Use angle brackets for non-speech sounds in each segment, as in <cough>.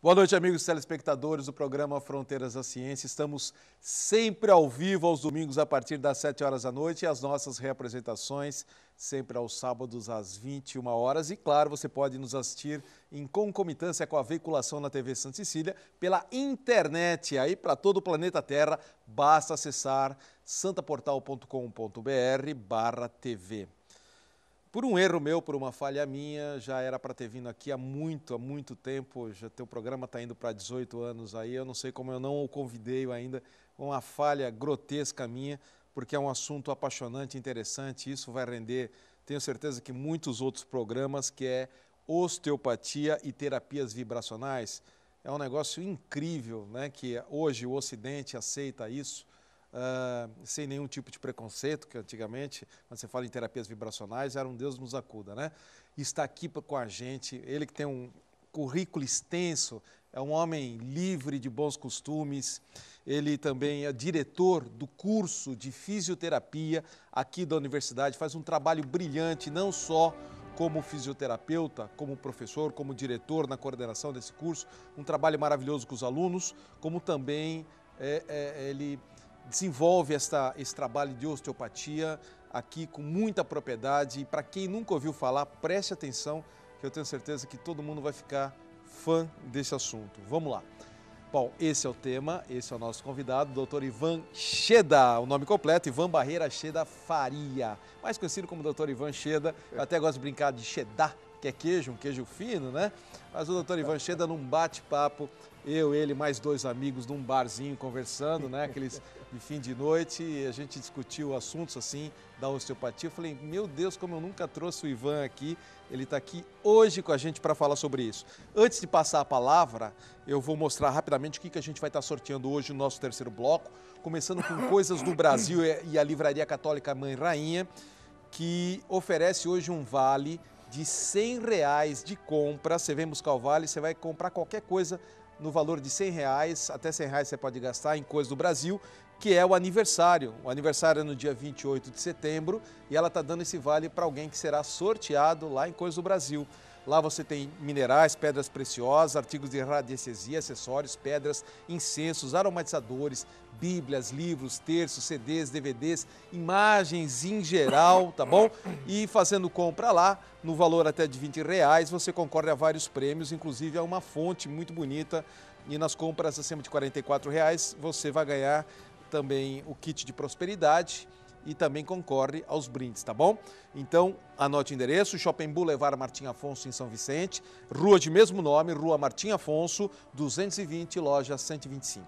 Boa noite, amigos telespectadores do programa Fronteiras da Ciência. Estamos sempre ao vivo aos domingos a partir das 7 horas da noite e as nossas reapresentações sempre aos sábados às 21 horas. E claro, você pode nos assistir em concomitância com a veiculação na TV Santa Cecília pela internet. Aí para todo o planeta Terra, basta acessar santaportal.com.br/tv. Por um erro meu, por uma falha minha, já era para ter vindo aqui há muito, há muito tempo. Já teu programa está indo para 18 anos aí. Eu não sei como eu não o convidei ainda. Uma falha grotesca minha, porque é um assunto apaixonante, interessante. Isso vai render, tenho certeza que muitos outros programas, que é osteopatia e terapias vibracionais. É um negócio incrível, né? Que hoje o Ocidente aceita isso Uh, sem nenhum tipo de preconceito, que antigamente, quando você fala em terapias vibracionais, era um Deus nos acuda, né? E está aqui com a gente, ele que tem um currículo extenso, é um homem livre de bons costumes, ele também é diretor do curso de fisioterapia aqui da universidade, faz um trabalho brilhante, não só como fisioterapeuta, como professor, como diretor na coordenação desse curso, um trabalho maravilhoso com os alunos, como também é, é, ele desenvolve esta, esse trabalho de osteopatia aqui com muita propriedade. E para quem nunca ouviu falar, preste atenção, que eu tenho certeza que todo mundo vai ficar fã desse assunto. Vamos lá. Bom, esse é o tema, esse é o nosso convidado, Dr. Ivan Cheda, o nome completo, Ivan Barreira Cheda Faria, mais conhecido como Dr. Ivan Cheda, eu até gosto de brincar de Cheda que é queijo, um queijo fino, né? Mas o doutor Ivan Cheda num bate-papo, eu, ele, mais dois amigos num barzinho conversando, né? Aqueles <laughs> de fim de noite, e a gente discutiu assuntos assim da osteopatia. Eu falei, meu Deus, como eu nunca trouxe o Ivan aqui, ele está aqui hoje com a gente para falar sobre isso. Antes de passar a palavra, eu vou mostrar rapidamente o que, que a gente vai estar tá sorteando hoje no nosso terceiro bloco, começando com Coisas do Brasil e a Livraria Católica Mãe Rainha, que oferece hoje um vale de 100 reais de compra. Você vem buscar o Vale, você vai comprar qualquer coisa no valor de 100 reais, até 100 reais você pode gastar em coisas do Brasil, que é o aniversário. O aniversário é no dia 28 de setembro e ela está dando esse vale para alguém que será sorteado lá em Coisas do Brasil. Lá você tem minerais, pedras preciosas, artigos de radiestesia, acessórios, pedras, incensos, aromatizadores, bíblias, livros, terços, CDs, DVDs, imagens em geral, tá bom? E fazendo compra lá, no valor até de 20 reais, você concorre a vários prêmios, inclusive a uma fonte muito bonita. E nas compras acima de 44 reais, você vai ganhar também o kit de prosperidade e também concorre aos brindes, tá bom? Então, anote o endereço, Shopping Boulevard Martim Afonso, em São Vicente, rua de mesmo nome, Rua Martim Afonso, 220, loja 125.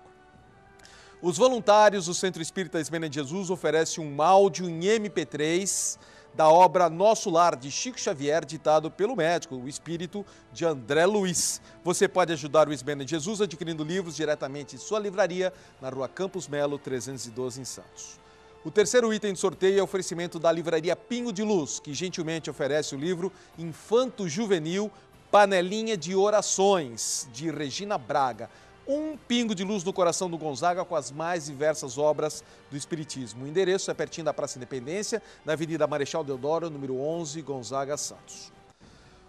Os voluntários do Centro Espírita Esmena de Jesus oferecem um áudio em MP3 da obra Nosso Lar, de Chico Xavier, ditado pelo médico, o espírito de André Luiz. Você pode ajudar o Esmena de Jesus adquirindo livros diretamente em sua livraria, na rua Campos Melo, 312, em Santos. O terceiro item de sorteio é o oferecimento da livraria Pinho de Luz, que gentilmente oferece o livro Infanto Juvenil Panelinha de Orações, de Regina Braga. Um pingo de luz no coração do Gonzaga com as mais diversas obras do Espiritismo. O endereço é pertinho da Praça Independência, na Avenida Marechal Deodoro, número 11, Gonzaga Santos.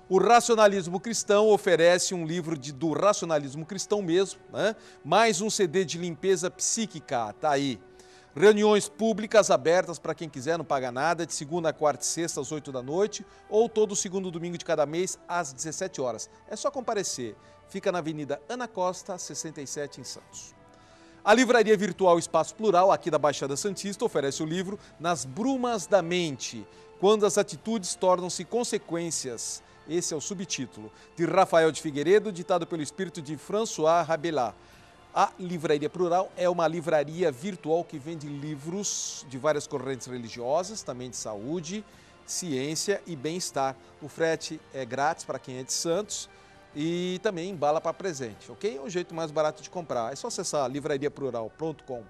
O Racionalismo Cristão oferece um livro de, do Racionalismo Cristão mesmo, né? mais um CD de limpeza psíquica, tá aí Reuniões públicas abertas para quem quiser, não paga nada, de segunda, a quarta e sexta às 8 da noite, ou todo segundo domingo de cada mês às 17 horas. É só comparecer. Fica na Avenida Ana Costa, 67 em Santos. A livraria virtual Espaço Plural, aqui da Baixada Santista, oferece o livro Nas Brumas da Mente, quando as atitudes tornam-se consequências. Esse é o subtítulo, de Rafael de Figueiredo, ditado pelo espírito de François Rabelais. A Livraria Plural é uma livraria virtual que vende livros de várias correntes religiosas, também de saúde, ciência e bem-estar. O frete é grátis para quem é de Santos e também embala para presente, ok? É um jeito mais barato de comprar. É só acessar livrariaplural.com.br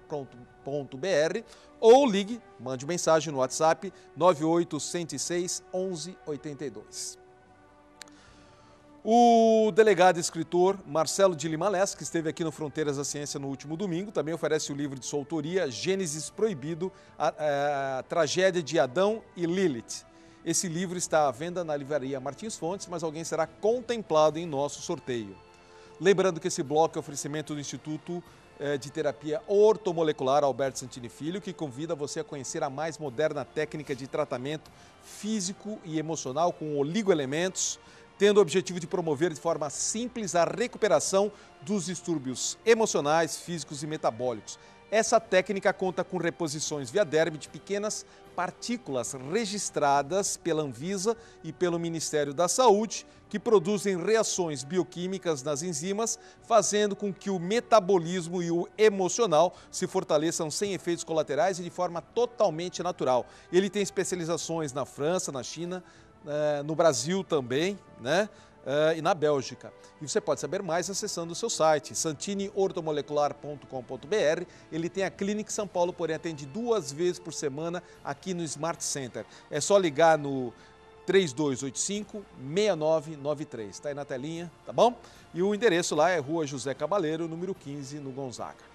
ou ligue, mande mensagem no WhatsApp 98106 1182. O delegado e escritor Marcelo de Limales, que esteve aqui no Fronteiras da Ciência no último domingo, também oferece o livro de sua autoria, Gênesis Proibido, a, a é, Tragédia de Adão e Lilith. Esse livro está à venda na livraria Martins Fontes, mas alguém será contemplado em nosso sorteio. Lembrando que esse bloco é oferecimento do Instituto é, de Terapia Ortomolecular Alberto Santini Filho, que convida você a conhecer a mais moderna técnica de tratamento físico e emocional com oligoelementos, tendo o objetivo de promover de forma simples a recuperação dos distúrbios emocionais, físicos e metabólicos. Essa técnica conta com reposições via derme de pequenas partículas registradas pela Anvisa e pelo Ministério da Saúde, que produzem reações bioquímicas nas enzimas, fazendo com que o metabolismo e o emocional se fortaleçam sem efeitos colaterais e de forma totalmente natural. Ele tem especializações na França, na China, é, no Brasil também, né? É, e na Bélgica. E você pode saber mais acessando o seu site, santiniortomolecular.com.br. Ele tem a Clínica São Paulo, porém atende duas vezes por semana aqui no Smart Center. É só ligar no 3285-6993. Está aí na telinha, tá bom? E o endereço lá é Rua José Cabaleiro, número 15, no Gonzaga.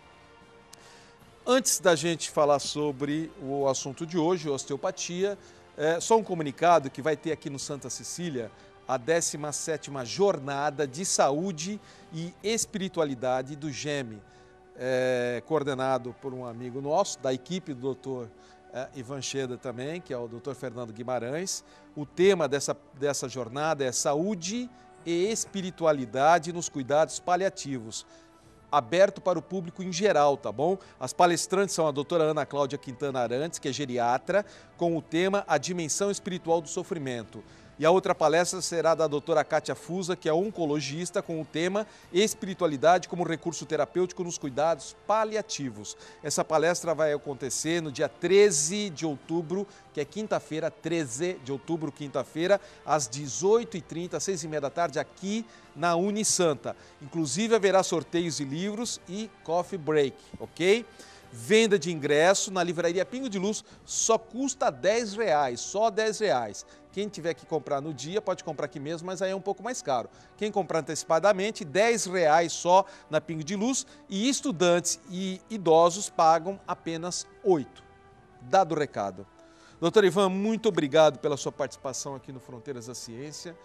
Antes da gente falar sobre o assunto de hoje, osteopatia, é, só um comunicado que vai ter aqui no Santa Cecília a 17ª Jornada de Saúde e Espiritualidade do GEME, é, coordenado por um amigo nosso, da equipe do doutor é, Ivan Cheda também, que é o doutor Fernando Guimarães. O tema dessa, dessa jornada é Saúde e Espiritualidade nos Cuidados Paliativos aberto para o público em geral, tá bom? As palestrantes são a doutora Ana Cláudia Quintana Arantes, que é geriatra, com o tema A Dimensão Espiritual do Sofrimento. E a outra palestra será da doutora Kátia Fusa, que é oncologista, com o tema Espiritualidade como recurso terapêutico nos cuidados paliativos. Essa palestra vai acontecer no dia 13 de outubro, que é quinta-feira, 13 de outubro, quinta-feira, às 18h30, 6h30 da tarde, aqui na Unisanta. Inclusive haverá sorteios de livros e coffee break, ok? Venda de ingresso na livraria Pingo de Luz só custa 10 reais, só 10 reais. Quem tiver que comprar no dia pode comprar aqui mesmo, mas aí é um pouco mais caro. Quem comprar antecipadamente, 10 reais só na Pingo de Luz e estudantes e idosos pagam apenas 8. Dado o recado. Doutor Ivan, muito obrigado pela sua participação aqui no Fronteiras da Ciência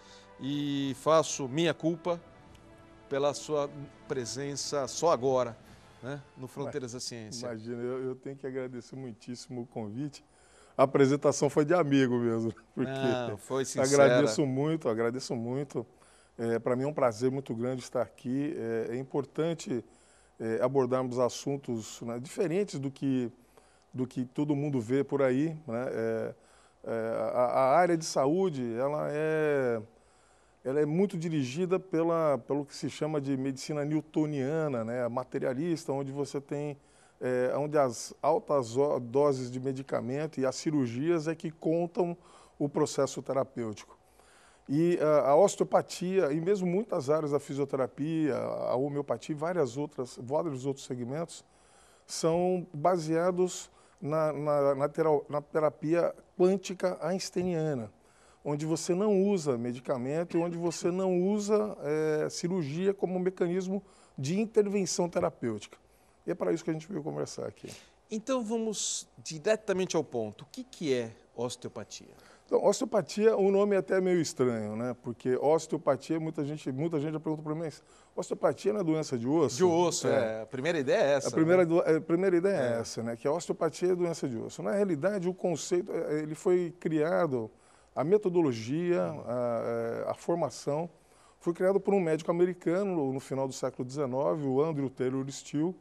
e faço minha culpa pela sua presença só agora, né, no Fronteiras da Ciência. Imagina, eu, eu, tenho que agradecer muitíssimo o convite. A apresentação foi de amigo mesmo, <laughs> porque Não, foi sincera. agradeço muito, agradeço muito. É, Para mim é um prazer muito grande estar aqui. É, é importante é, abordarmos assuntos né, diferentes do que do que todo mundo vê por aí. Né? É, é, a, a, área de saúde, ela é ela é muito dirigida pela, pelo que se chama de medicina newtoniana, né, materialista, onde você tem é, onde as altas doses de medicamento e as cirurgias é que contam o processo terapêutico. E a, eh, a osteopatia e mesmo muitas áreas da fisioterapia, a homeopatia e várias outras, vários outros segmentos são baseados na, na, na, terapia quântica einsteiniana onde você não usa medicamento e onde você não usa é, cirurgia como mecanismo de intervenção terapêutica. E é para isso que a gente veio conversar aqui. Então vamos diretamente ao ponto. O que, que é osteopatia? Então, osteopatia, o um nome é até meio estranho, né? Porque osteopatia, muita gente, muita gente já pergunta para mim, osteopatia não é doença de osso? De osso, é. é. A primeira ideia é essa. A primeira, né? É, a primeira ideia é. é. essa, né? Que a osteopatia é doença de osso. Na realidade, o conceito, é, ele foi criado a metodologia, a, é, a formação foi criada por um médico americano no final do século XIX, o Andrew Taylor Still.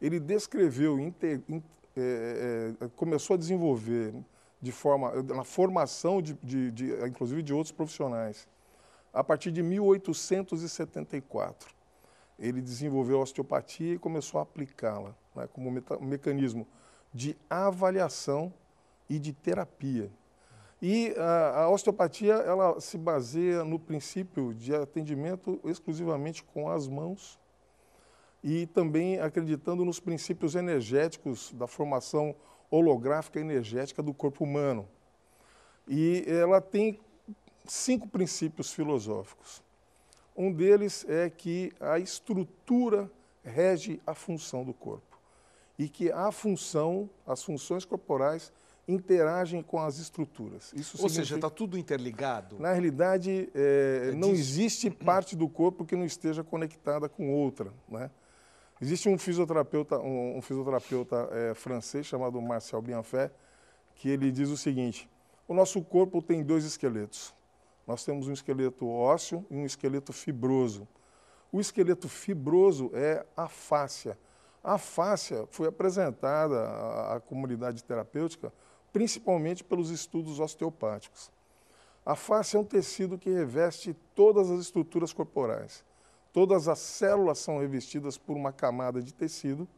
Ele descreveu, inte, in, é, é, começou a desenvolver de forma, na formação, de, de, de, inclusive de outros profissionais. A partir de 1874, ele desenvolveu a osteopatia e começou a aplicá-la né, como mecanismo de avaliação e de terapia. E a, a, osteopatia ela se baseia no princípio de atendimento exclusivamente com as mãos e também acreditando nos princípios energéticos da formação holográfica energética do corpo humano. E ela tem cinco princípios filosóficos. Um deles é que a estrutura rege a função do corpo e que a função, as funções corporais interagem com as estruturas. Isso Ou seja, está tudo interligado? Na realidade, é, é não existe parte do corpo que não esteja conectada com outra. Né? Existe um fisioterapeuta, um, um fisioterapeuta é, francês chamado Marcel Bianfé, que ele diz o seguinte, o nosso corpo tem dois esqueletos. Nós temos um esqueleto ósseo e um esqueleto fibroso. O esqueleto fibroso é a fáscia. A fáscia foi apresentada à comunidade terapêutica principalmente pelos estudos osteopáticos. A face é um tecido que reveste todas as estruturas corporais. Todas as células são revestidas por uma camada de tecido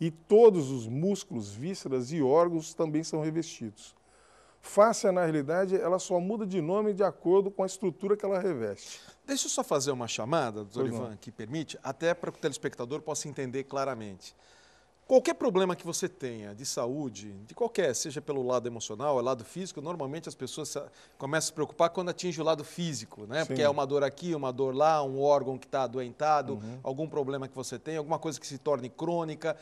e todos os músculos, vísceras e órgãos também são revestidos. Fáscia, na realidade, ela só muda de nome de acordo com a estrutura que ela reveste. Deixa eu só fazer uma chamada, doutor Ivan, que permite, até para que o telespectador possa entender claramente. Qualquer problema que você tenha de saúde, de qualquer, seja pelo lado emocional, lado físico, normalmente as pessoas começam a se preocupar quando atinge o lado físico, né? Sim. Porque é uma dor aqui, uma dor lá, um órgão que está adoentado, uhum. algum problema que você tem, alguma coisa que se torne crônica.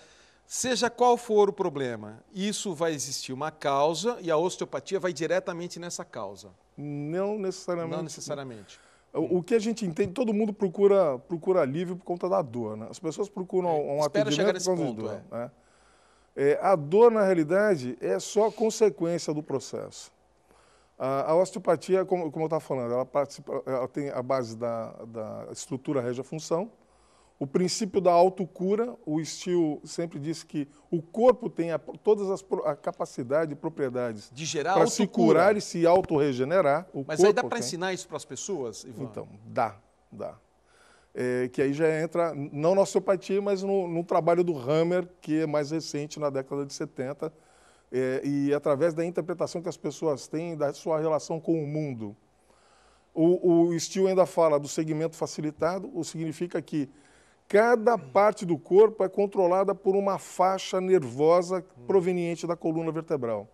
Seja qual for o problema, isso vai existir uma causa e a osteopatia vai diretamente nessa causa. Não necessariamente. Não necessariamente. O que a gente entende, todo mundo procura, procura alívio por conta da dor, né? As pessoas procuram é, um Espera atendimento chegar nesse por causa ponto, dor. É. Né? É, a dor, na realidade, é só consequência do processo. A, a osteopatia, como, como eu estava falando, ela, participa, ela tem a base da, da estrutura a função, o princípio da autocura, o Steele sempre disse que o corpo tem a, todas as a capacidade e propriedades de gerar para se curar e se autorregenerar. Mas aí dá para ensinar isso para as pessoas, Ivan? Então, dá, dá. É, que aí já entra, não na osteopatia, mas no, no, trabalho do Hammer, que é mais recente, na década de 70, é, e através da interpretação que as pessoas têm da sua relação com o mundo. O, o Steele ainda fala do segmento facilitado, o significa que Cada parte do corpo é controlada por uma faixa nervosa proveniente da coluna vertebral.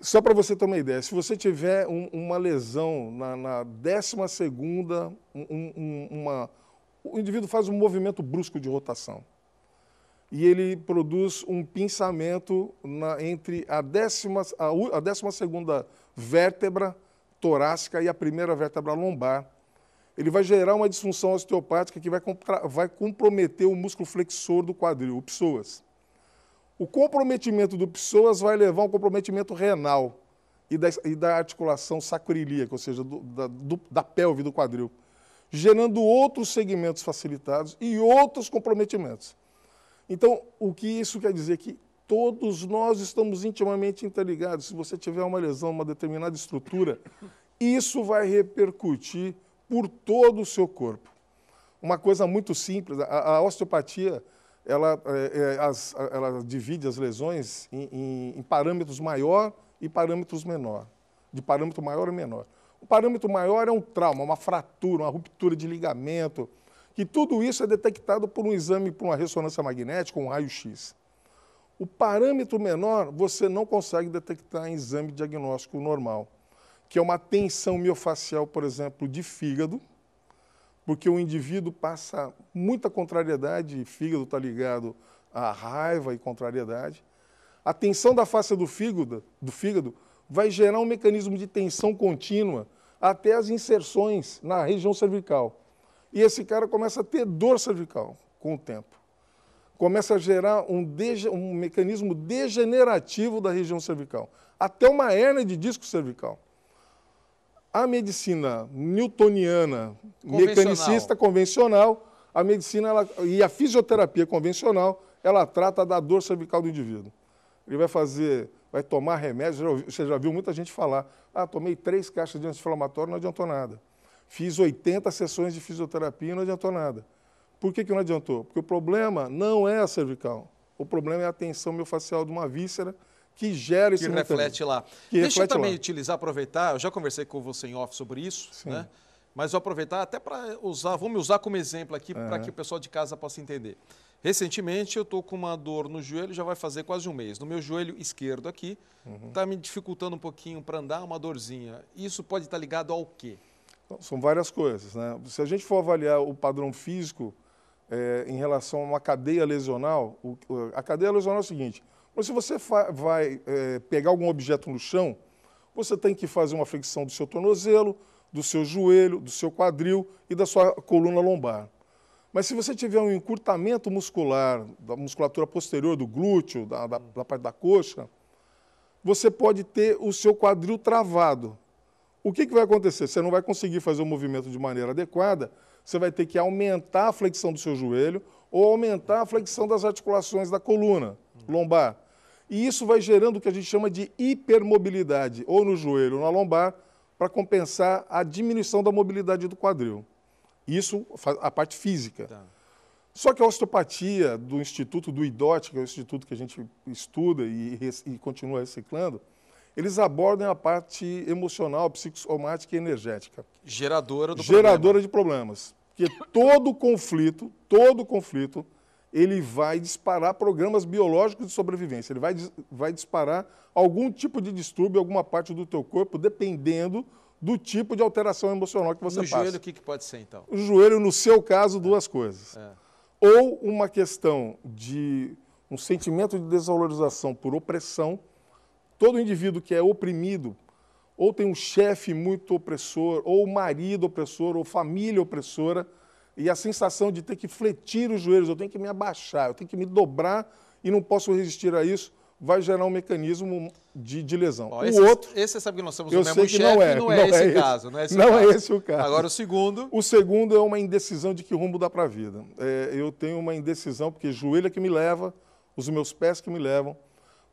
Só para você ter uma ideia, se você tiver um, uma lesão na, na décima segunda, um, um, uma, o indivíduo faz um movimento brusco de rotação e ele produz um pinçamento na, entre a décima, a, a décima segunda vértebra torácica e a primeira vértebra lombar, ele vai gerar uma disfunção osteopática que vai, vai comprometer o músculo flexor do quadril, o psoas. O comprometimento do psoas vai levar a um comprometimento renal e da, e da articulação sacroiliaca, ou seja, do, da, do, da pelve do quadril, gerando outros segmentos facilitados e outros comprometimentos. Então, o que isso quer dizer? Que todos nós estamos intimamente interligados. Se você tiver uma lesão, uma determinada estrutura, isso vai repercutir por todo o seu corpo. Uma coisa muito simples, a, a osteopatia ela, é, é as, ela divide as lesões em, em, em, parâmetros maior e parâmetros menor, de parâmetro maior e menor. O parâmetro maior é um trauma, uma fratura, uma ruptura de ligamento, que tudo isso é detectado por um exame, por uma ressonância magnética, um raio-x. O parâmetro menor você não consegue detectar em exame diagnóstico normal que é uma tensão miofacial, por exemplo, de fígado, porque o indivíduo passa muita contrariedade, fígado está ligado à raiva e contrariedade. A tensão da face do fígado, do fígado vai gerar um mecanismo de tensão contínua até as inserções na região cervical. E esse cara começa a ter dor cervical com o tempo. Começa a gerar um, um mecanismo degenerativo da região cervical, até uma hernia de disco cervical a medicina newtoniana, convencional. mecanicista convencional, a medicina ela, e a fisioterapia convencional, ela trata da dor cervical do indivíduo. Ele vai fazer, vai tomar remédio, você já viu muita gente falar, ah, tomei três caixas de anti-inflamatório, não adiantou nada. Fiz 80 sessões de fisioterapia e não adiantou nada. Por que, que não adiantou? Porque o problema não é a cervical, o problema é a tensão miofascial de uma víscera, que gera esse que reflete lá. Que Deixa reflete eu também lá. utilizar, aproveitar, eu já conversei com você em off sobre isso, Sim. né? mas vou aproveitar até para usar, vou me usar como exemplo aqui uhum. para que o pessoal de casa possa entender. Recentemente eu estou com uma dor no joelho, já vai fazer quase um mês. No meu joelho esquerdo aqui, está uhum. Tá me dificultando um pouquinho para andar, uma dorzinha. Isso pode estar tá ligado ao quê? Então, são várias coisas, né? Se a gente for avaliar o padrão físico é, em relação a uma cadeia lesional, o, a cadeia lesional é o seguinte: mas se você vai é, pegar algum objeto no chão, você tem que fazer uma flexão do seu tornozelo, do seu joelho, do seu quadril e da sua coluna lombar. Mas se você tiver um encurtamento muscular, da musculatura posterior, do glúteo, da, da, da parte da coxa, você pode ter o seu quadril travado. O que, que vai acontecer? Você não vai conseguir fazer o movimento de maneira adequada, você vai ter que aumentar a flexão do seu joelho ou aumentar a flexão das articulações da coluna lombar. E isso vai gerando o que a gente chama de hipermobilidade, ou no joelho ou na lombar, para compensar a diminuição da mobilidade do quadril. Isso a parte física. Tá. Só que a osteopatia do Instituto do IDOT, que é o instituto que a gente estuda e, e continua reciclando, eles abordam a parte emocional, psicossomática e energética. Geradora do Geradora problema. de problemas. Porque todo conflito, todo conflito ele vai disparar programas biológicos de sobrevivência. Ele vai, vai disparar algum tipo de distúrbio, alguma parte do teu corpo, dependendo do tipo de alteração emocional que você no passa. No joelho, o que, que, pode ser, então? O joelho, no seu caso, é. duas é. coisas. É. Ou uma questão de um sentimento de desvalorização por opressão. Todo indivíduo que é oprimido, ou tem um chefe muito opressor, ou marido opressor, ou família opressora, e a sensação de ter que fletir os joelhos, eu tenho que me abaixar, eu tenho que me dobrar e não posso resistir a isso, vai gerar um mecanismo de, de lesão. Ó, o esse, é- outro. Esse você é, sabe que nós temos o mesmo chefe, é, não é, não é, não esse é esse caso. Não, é esse, não caso. é esse o caso. Agora o segundo. O segundo é uma indecisão de que rumo dá para a vida. É, eu tenho uma indecisão, porque joelho é que me leva, os meus pés que me levam.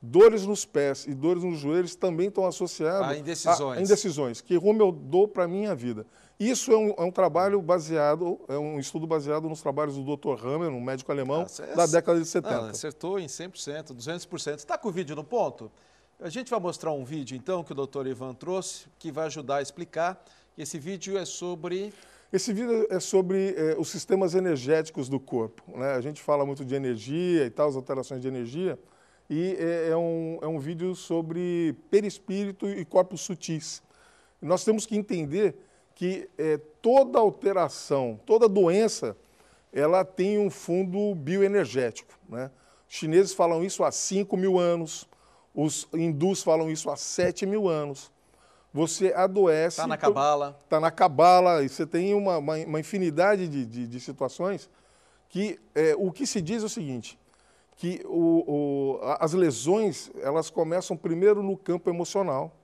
Dores nos pés e dores nos joelhos também estão associadas a indecisões. A, a indecisões. Que rumo eu dou para a minha vida? Isso é um, é um, trabalho baseado, é um estudo baseado nos trabalhos do Dr. Hammer, um médico alemão, ah, é da década de 70. Ah, acertou em 100%, 200%. Está com o vídeo no ponto? A gente vai mostrar um vídeo, então, que o Dr. Ivan trouxe, que vai ajudar a explicar. Esse vídeo é sobre... Esse vídeo é sobre é, os sistemas energéticos do corpo. Né? A gente fala muito de energia e tal, as alterações de energia, e é, é, um, é um vídeo sobre perispírito e corpos sutis. Nós temos que entender que é, toda alteração, toda doença, ela tem um fundo bioenergético. Né? Os chineses falam isso há 5 mil anos, os hindus falam isso há 7 mil anos. Você adoece. Está na cabala. Está na cabala, e você tem uma, uma, uma infinidade de, de, de, situações que é, o que se diz é o seguinte: que o, o, as lesões elas começam primeiro no campo emocional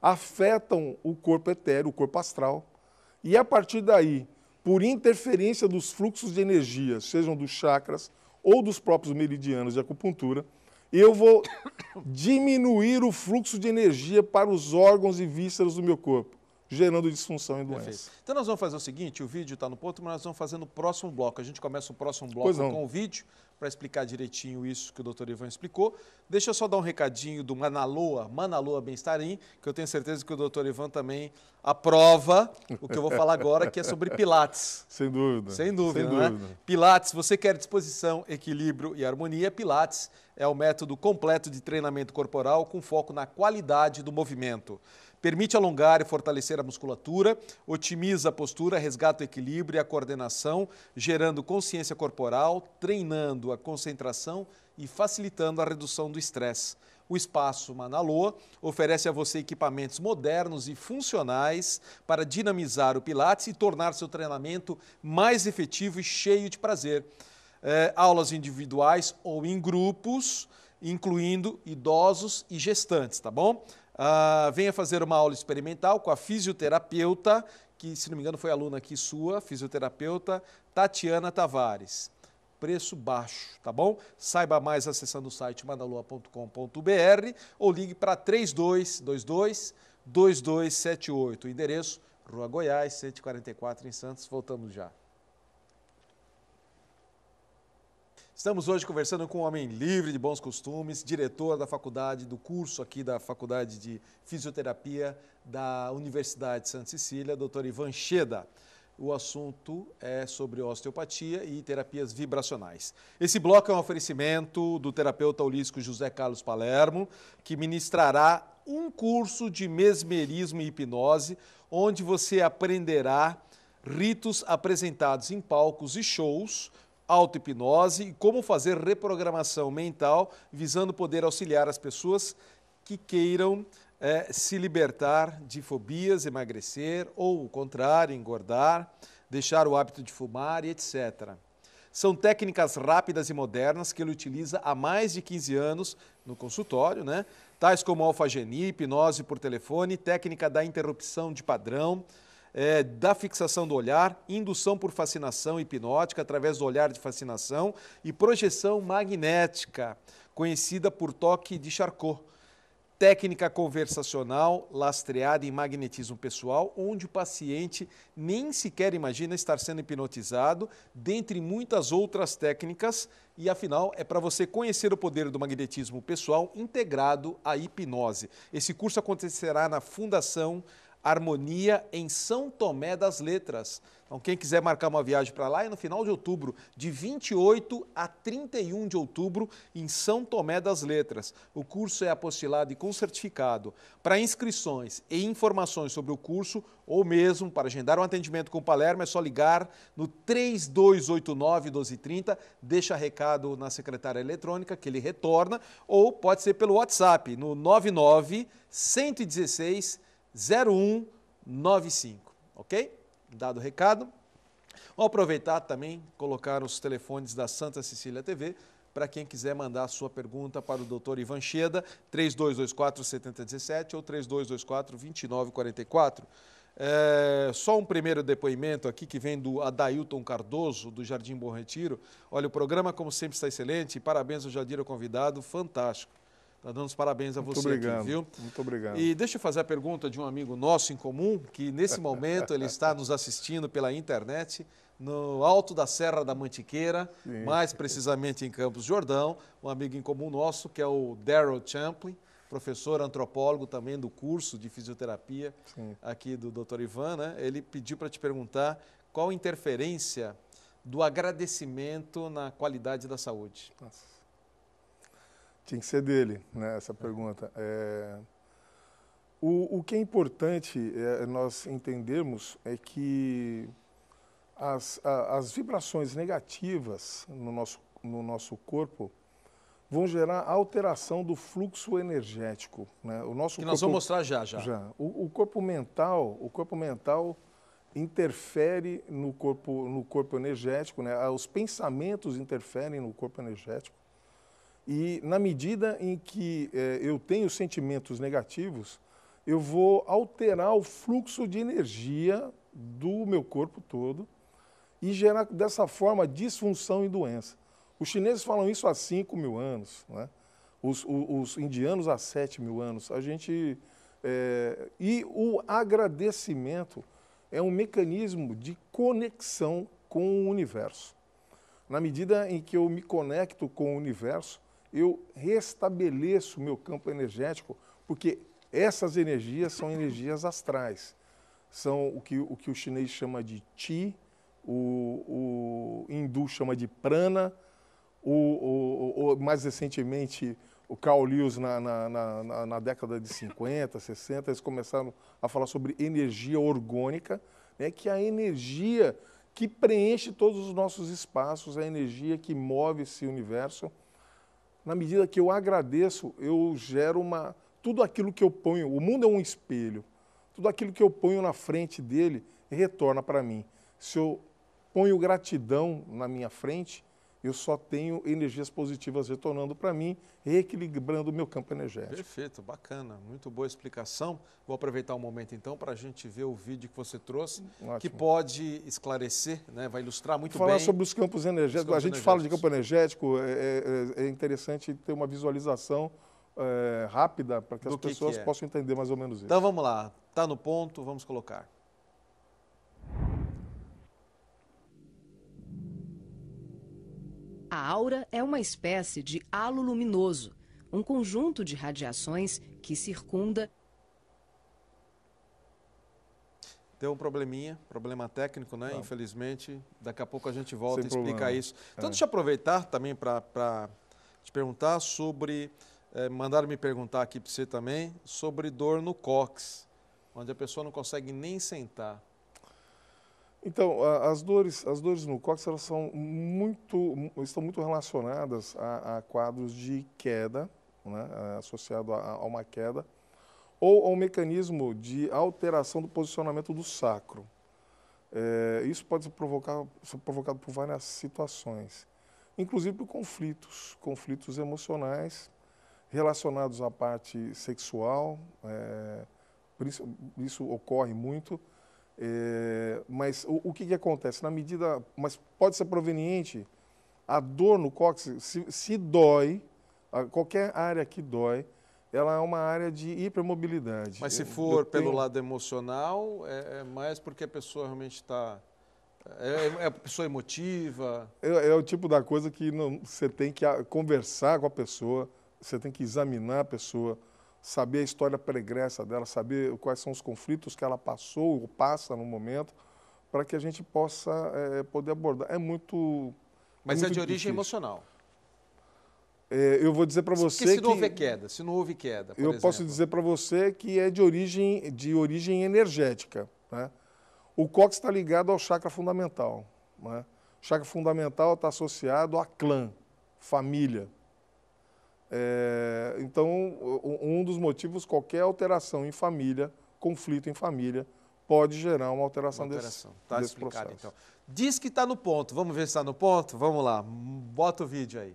afetam o corpo etéreo, o corpo astral. E a partir daí, por interferência dos fluxos de energia, sejam dos chakras ou dos próprios meridianos de acupuntura, eu vou <coughs> diminuir o fluxo de energia para os órgãos e vísceras do meu corpo, gerando disfunção e doença. Perfeito. Então nós vamos fazer o seguinte, o vídeo está no ponto, mas nós vamos fazer no próximo bloco. A gente começa o próximo bloco com o vídeo, para explicar direitinho isso que o doutor Ivan explicou. Deixa eu só dar um recadinho do Manaloa, Manaloa Bem-Estarim, que eu tenho certeza que o doutor Ivan também aprova o que eu vou falar agora, que é sobre Pilates. <laughs> Sem dúvida. Sem dúvida, Sem né? dúvida. Pilates, você quer disposição, equilíbrio e harmonia, Pilates é o método completo de treinamento corporal com foco na qualidade do movimento. Permite alongar e fortalecer a musculatura, otimiza a postura, resgata o equilíbrio e a coordenação, gerando consciência corporal, treinando a concentração e facilitando a redução do estresse. O espaço Manaloa oferece a você equipamentos modernos e funcionais para dinamizar o Pilates e tornar seu treinamento mais efetivo e cheio de prazer. É, aulas individuais ou em grupos, incluindo idosos e gestantes, tá bom? Uh, venha fazer uma aula experimental com a fisioterapeuta, que, se não me engano, foi aluna aqui sua, fisioterapeuta Tatiana Tavares. Preço baixo, tá bom? Saiba mais acessando o site mandalua.com.br ou ligue para 3222 2278. Endereço Rua Goiás, 144 em Santos. Voltamos já. Estamos hoje conversando com um homem livre de bons costumes, diretor da faculdade, do curso aqui da Faculdade de Fisioterapia da Universidade de Santa Cecília, doutor Ivan Cheda. O assunto é sobre osteopatia e terapias vibracionais. Esse bloco é um oferecimento do terapeuta holístico José Carlos Palermo, que ministrará um curso de mesmerismo e hipnose, onde você aprenderá ritos apresentados em palcos e shows auto-hipnose e como fazer reprogramação mental visando poder auxiliar as pessoas que queiram é, se libertar de fobias, emagrecer ou, o contrário, engordar, deixar o hábito de fumar e etc. São técnicas rápidas e modernas que ele utiliza há mais de 15 anos no consultório, né? tais como alfagenia, hipnose por telefone, técnica da interrupção de padrão, é, da fixação do olhar, indução por fascinação hipnótica através do olhar de fascinação e projeção magnética, conhecida por toque de Charcot. Técnica conversacional lastreada em magnetismo pessoal, onde o paciente nem sequer imagina estar sendo hipnotizado, dentre muitas outras técnicas, e afinal é para você conhecer o poder do magnetismo pessoal integrado à hipnose. Esse curso acontecerá na Fundação Harmonia em São Tomé das Letras. Então, quem quiser marcar uma viagem para lá é no final de outubro, de 28 a 31 de outubro, em São Tomé das Letras. O curso é apostilado e com certificado. Para inscrições e informações sobre o curso, ou mesmo para agendar um atendimento com o Palermo, é só ligar no 3289 1230, deixa recado na secretária eletrônica que ele retorna, ou pode ser pelo WhatsApp, no 99 116 0195, ok? Dado o recado. Vou aproveitar também colocar os telefones da Santa Cecília TV para quem quiser mandar a sua pergunta para o doutor Ivan Cheda, 3224 7017 ou 3224 2944. É, só um primeiro depoimento aqui que vem do Adailton Cardoso, do Jardim Bom Retiro. Olha, o programa, como sempre, está excelente. Parabéns ao Jadir, o convidado, fantástico. Está dando os parabéns a você obrigado. Aqui, viu? Muito obrigado. E deixa eu fazer a pergunta de um amigo nosso em comum, que nesse momento ele está nos assistindo pela internet, no alto da Serra da Mantiqueira, Sim. mais precisamente em Campos Jordão, um amigo em comum nosso, que é o Daryl Champlin, professor antropólogo também do curso de fisioterapia Sim. aqui do Dr. Ivan, né? Ele pediu para te perguntar qual a interferência do agradecimento na qualidade da saúde. Nossa. Tinha que ser dele, né, essa é. pergunta. É, o, o que é importante é, nós entendermos é que as, a, as vibrações negativas no nosso, no nosso corpo vão gerar alteração do fluxo energético. Né? O nosso que corpo, nós vamos mostrar já, já. já. O, o, corpo mental, o corpo mental interfere no corpo, no corpo energético, né? Ah, os pensamentos interferem no corpo energético. E na medida em que é, eu tenho sentimentos negativos, eu vou alterar o fluxo de energia do meu corpo todo e gerar dessa forma disfunção e doença. Os chineses falam isso há 5 mil anos, né? os, os, os indianos há 7 mil anos. A gente. É, e o agradecimento é um mecanismo de conexão com o universo. Na medida em que eu me conecto com o universo, eu restabeleço o meu campo energético, porque essas energias são energias astrais. São o que o, que o chinês chama de Qi, o, o hindu chama de prana, o, o, mais recentemente o Carl Lewis, na, na, na, na, década de 50, 60, eles começaram a falar sobre energia orgânica, né, que é a energia que preenche todos os nossos espaços, é a energia que move esse universo na medida que eu agradeço, eu gero uma. Tudo aquilo que eu ponho, o mundo é um espelho. Tudo aquilo que eu ponho na frente dele retorna para mim. Se eu ponho gratidão na minha frente, eu só tenho energias positivas retornando para mim, reequilibrando o meu campo energético. Perfeito, bacana, muito boa explicação. Vou aproveitar o um momento então para a gente ver o vídeo que você trouxe, Ótimo. que pode esclarecer, né? vai ilustrar muito Falar bem. Falar sobre os campos energéticos, os campos a gente energéticos. fala de campo energético, é, é, é, é interessante ter uma visualização é, rápida para que as pessoas que é. possam entender mais ou menos isso. Então vamos lá, está no ponto, vamos colocar. A aura é uma espécie de halo luminoso, um conjunto de radiações que circunda. Deu um probleminha, problema técnico, né? Não. Infelizmente, daqui a pouco a gente volta Sem e explica problema. Né? isso. Então, é. deixa eu aproveitar também para te perguntar sobre. É, mandaram me perguntar aqui para você também sobre dor no cox, onde a pessoa não consegue nem sentar. Então, as dores, as dores no cóccix elas são muito, estão muito relacionadas a, a quadros de queda, né, associado a, a, uma queda, ou a um mecanismo de alteração do posicionamento do sacro. É, isso pode ser, provocado ser provocado por várias situações, inclusive por conflitos, conflitos emocionais relacionados à parte sexual, é, isso, isso ocorre muito, é, mas o, o que, que, acontece? Na medida. Mas pode ser proveniente a dor no cóccix, se, se dói, a, qualquer área que dói, ela é uma área de hipermobilidade. Mas se for eu, eu pelo lado emocional, é, é, mais porque a pessoa realmente está. É, é a é pessoa emotiva? É, é, o tipo da coisa que não, você tem que conversar com a pessoa, você tem que examinar a pessoa, saber a história pregressa dela, saber quais são os conflitos que ela passou ou passa no momento, para que a gente possa é, poder abordar. É muito. É Mas é muito é de difícil. origem emocional. É, eu vou dizer para você Porque se não houver queda, se não houve queda. eu exemplo. posso dizer para você que é de origem, de origem energética. Né? O cox está ligado ao chakra fundamental. Né? O chakra fundamental está associado a clã, família. É, então, um dos motivos, qualquer alteração em família, conflito em família, pode gerar uma alteração, uma alteração. desse, tá desse processo. Então. Diz que está no ponto. Vamos ver se está no ponto? Vamos lá. Bota o vídeo aí.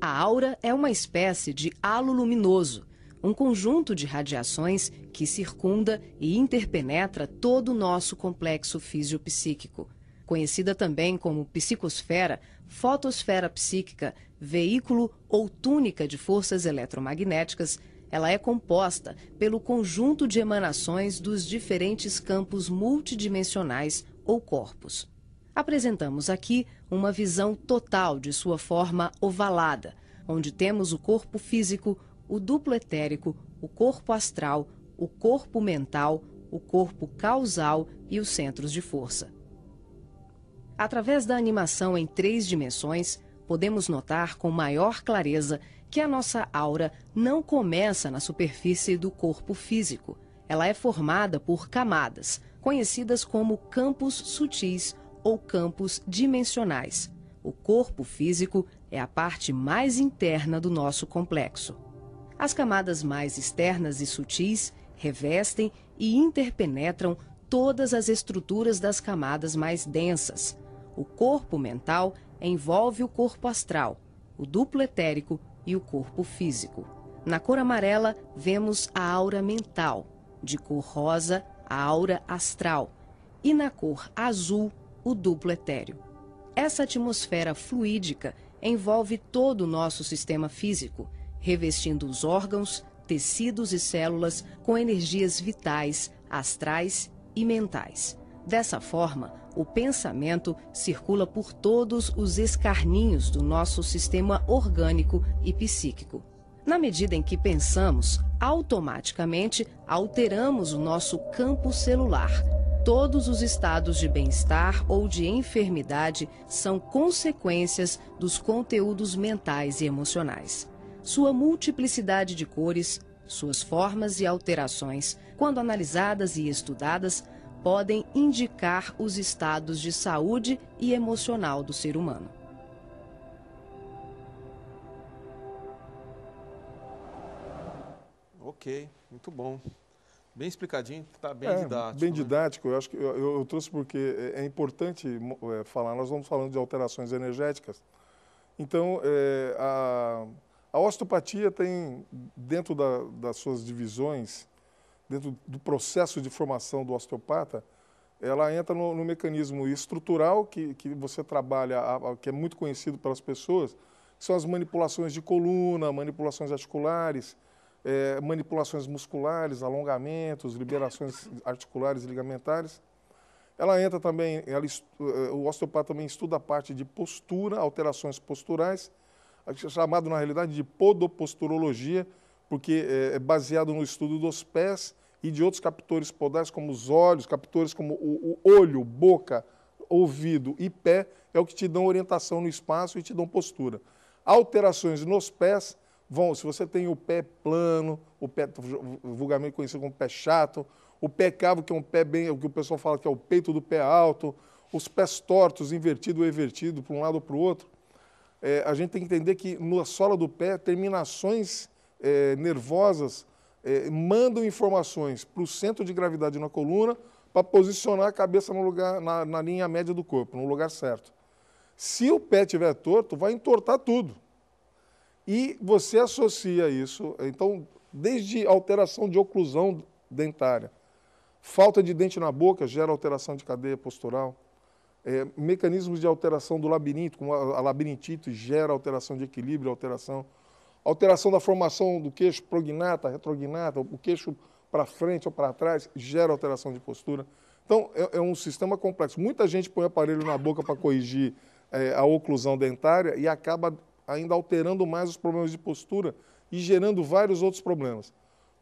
A aura é uma espécie de halo luminoso, um conjunto de radiações que circunda e interpenetra todo o nosso complexo fisiopsíquico. psíquico conhecida também como psicosfera, fotosfera psíquica, veículo ou túnica de forças eletromagnéticas, ela é composta pelo conjunto de emanações dos diferentes campos multidimensionais ou corpos. Apresentamos aqui uma visão total de sua forma ovalada, onde temos o corpo físico, o duplo etérico, o corpo astral, o corpo mental, o corpo causal e os centros de força. Através da animação em três dimensões, podemos notar com maior clareza que a nossa aura não começa na superfície do corpo físico. Ela é formada por camadas, conhecidas como campos sutis ou campos dimensionais. O corpo físico é a parte mais interna do nosso complexo. As camadas mais externas e sutis revestem e interpenetram todas as estruturas das camadas mais densas, o corpo mental envolve o corpo astral, o duplo etérico e o corpo físico. Na cor amarela, vemos a aura mental, de cor rosa, a aura astral, e na cor azul, o duplo etéreo. Essa atmosfera fluídica envolve todo o nosso sistema físico, revestindo os órgãos, tecidos e células com energias vitais, astrais e mentais. Dessa forma, o pensamento circula por todos os escarninhos do nosso sistema orgânico e psíquico. Na medida em que pensamos, automaticamente alteramos o nosso campo celular. Todos os estados de bem-estar ou de enfermidade são consequências dos conteúdos mentais e emocionais. Sua multiplicidade de cores, suas formas e alterações, quando analisadas e estudadas, podem indicar os estados de saúde e emocional do ser humano. Ok, muito bom. Bem explicadinho, está bem é, didático. Bem né? didático, eu acho que eu, eu trouxe porque é, é importante é, falar, nós vamos falando de alterações energéticas. Então, é, a, a osteopatia tem, dentro da, das suas divisões, dentro do processo de formação do osteopata, ela entra no, no mecanismo estrutural que, que você trabalha, a, a, que é muito conhecido pelas pessoas, que são as manipulações de coluna, manipulações articulares, é, manipulações musculares, alongamentos, liberações articulares e ligamentares. Ela entra também, ela, é, o osteopata também estuda a parte de postura, alterações posturais, é chamado na realidade de podoposturologia, porque é, é baseado no estudo dos pés e de outros captores podais, como os olhos, captores como o, o olho, boca, ouvido e pé, é o que te dão orientação no espaço e te dão postura. Alterações nos pés vão, se você tem o pé plano, o pé vulgarmente conhecido como pé chato, o pé cavo, que é um pé bem, o que o pessoal fala que é o peito do pé alto, os pés tortos, invertido ou evertido, para um lado ou para o outro, é, a gente tem que entender que na sola do pé, terminações é, nervosas é, mandam informações para o centro de gravidade na coluna para posicionar a cabeça no lugar, na, na linha média do corpo, no lugar certo. Se o pé estiver torto, vai entortar tudo. E você associa isso, então, desde alteração de oclusão dentária, falta de dente na boca gera alteração de cadeia postural, é, mecanismos de alteração do labirinto, como a labirintite gera alteração de equilíbrio, alteração Alteração da formação do queixo prognata, retrognata, o queixo para frente ou para trás, gera alteração de postura. Então, é, é, um sistema complexo. Muita gente põe aparelho na boca para corrigir é, a oclusão dentária e acaba ainda alterando mais os problemas de postura e gerando vários outros problemas.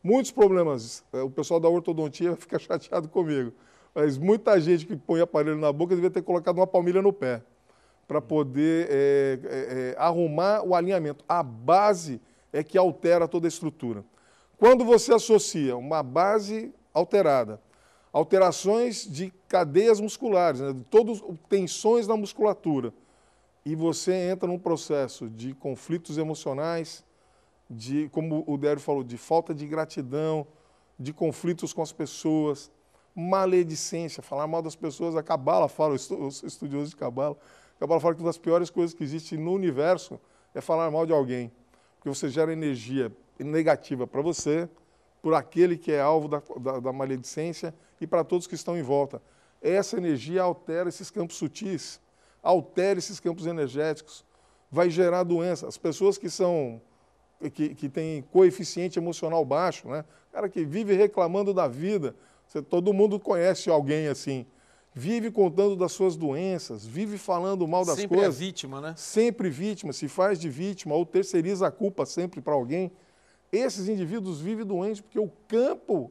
Muitos problemas, é, o pessoal da ortodontia <laughs> fica chateado comigo, mas muita gente que põe aparelho na boca devia ter colocado uma palmilha no pé para poder é, é, é, arrumar o alinhamento. A base é que altera toda a estrutura. Quando você associa uma base alterada, alterações de cadeias musculares, né, todos tensões na musculatura, e você entra num processo de conflitos emocionais, de como o Dério falou, de falta de gratidão, de conflitos com as pessoas, maledicência, falar mal das pessoas, a cabala fala, eu sou estudioso de cabala, Cabala fala que uma das piores coisas que existe no universo é falar mal de alguém, porque você gera energia negativa para você, por aquele que é alvo da, da, da maledicência e para todos que estão em volta. Essa energia altera esses campos sutis, altera esses campos energéticos, vai gerar doença. As pessoas que são que, que têm coeficiente emocional baixo, né? cara que vive reclamando da vida, você, todo mundo conhece alguém assim vive contando das suas doenças, vive falando mal das sempre é coisas. Sempre é vítima, né? Sempre vítima, se faz de vítima ou terceiriza a culpa sempre para alguém. Esses indivíduos vivem doentes porque o campo,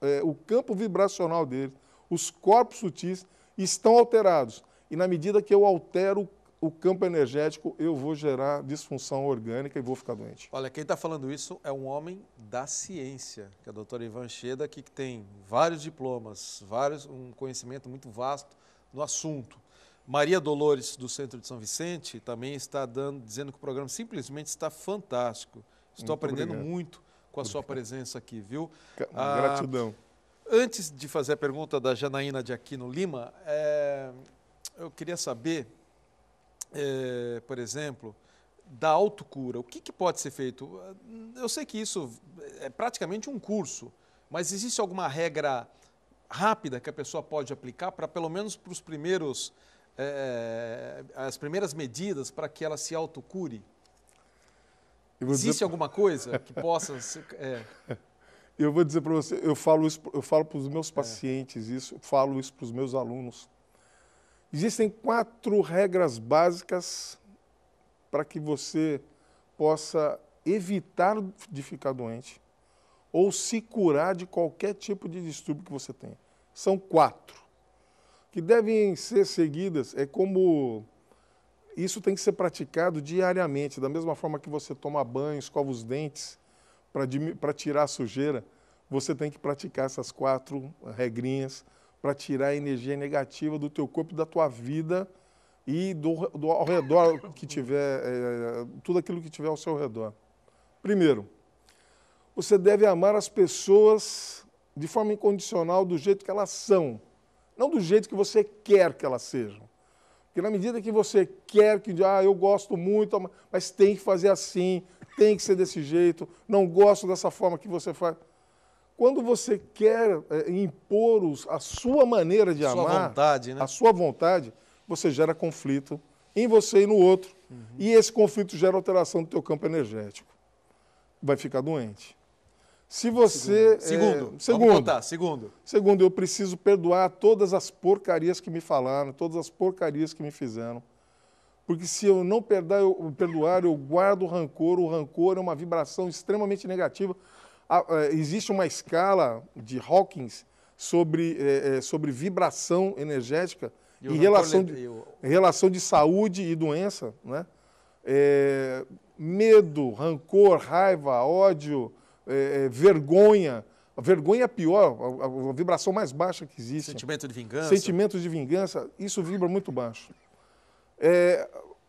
é, o campo vibracional deles, os corpos sutis estão alterados. E na medida que eu altero o o campo energético, eu vou gerar disfunção orgânica e vou ficar doente. Olha, quem está falando isso é um homem da ciência, que é a doutora Ivan Cheda, que tem vários diplomas, vários, um conhecimento muito vasto no assunto. Maria Dolores, do Centro de São Vicente, também está dando, dizendo que o programa simplesmente está fantástico. Estou muito aprendendo obrigado. muito com a sua presença aqui, viu? Ah, gratidão. Ah, antes de fazer a pergunta da Janaína de Aquino Lima, é, eu queria saber é, por exemplo, da autocura. O que, que, pode ser feito? Eu sei que isso é praticamente um curso, mas existe alguma regra rápida que a pessoa pode aplicar para, pelo menos, para os primeiros, é, as primeiras medidas para que ela se autocure? Existe dizer... alguma coisa que possa ser, é... Eu vou dizer para você, eu falo isso, eu falo para os meus é. pacientes é. isso, falo isso para os meus alunos. Existem quatro regras básicas para que você possa evitar de ficar doente ou se curar de qualquer tipo de distúrbio que você tenha. São quatro. Que devem ser seguidas, é como isso tem que ser praticado diariamente, da mesma forma que você toma banho, escova os dentes para tirar a sujeira, você tem que praticar essas quatro regrinhas para tirar a energia negativa do teu corpo, da tua vida e do, do ao redor que tiver, é, tudo aquilo que tiver ao seu redor. Primeiro, você deve amar as pessoas de forma incondicional, do jeito que elas são, não do jeito que você quer que elas sejam. Porque na medida que você quer que, ah, eu gosto muito, mas tem que fazer assim, tem que ser desse jeito, não gosto dessa forma que você faz. Quando você quer é, impor os, a sua maneira de sua amar, vontade, né? a sua vontade, você gera conflito em você e no outro. Uhum. E esse conflito gera alteração do teu campo energético. Vai ficar doente. Se você. Segundo. É, segundo. Segundo. segundo. Segundo, eu preciso perdoar todas as porcarias que me falaram, todas as porcarias que me fizeram. Porque se eu não perdoar eu, perdoar, eu guardo rancor. O rancor é uma vibração extremamente negativa ah, é, existe uma escala de Hawkins sobre, é, é sobre vibração energética e, e relação, de, relação de saúde e doença, né? É, medo, rancor, raiva, ódio, é, é vergonha. A vergonha é pior, a, a, vibração mais baixa que existe. Sentimento de vingança. Sentimento de vingança, isso vibra muito baixo. É,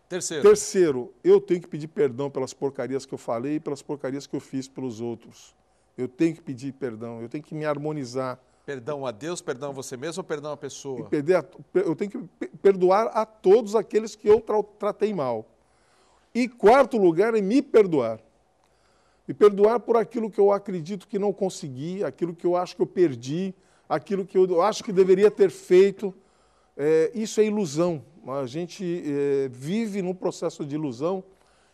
terceiro. Terceiro, eu tenho que pedir perdão pelas porcarias que eu falei e pelas porcarias que eu fiz pelos outros. Eu tenho que pedir perdão, eu tenho que me harmonizar. Perdão a Deus, perdão a você mesmo ou perdão a pessoa? A, eu tenho que perdoar a todos aqueles que eu tra tratei mal. E quarto lugar é me perdoar. Me perdoar por aquilo que eu acredito que não consegui, aquilo que eu acho que eu perdi, aquilo que eu acho que deveria ter feito. É, isso é ilusão. A gente é, vive num processo de ilusão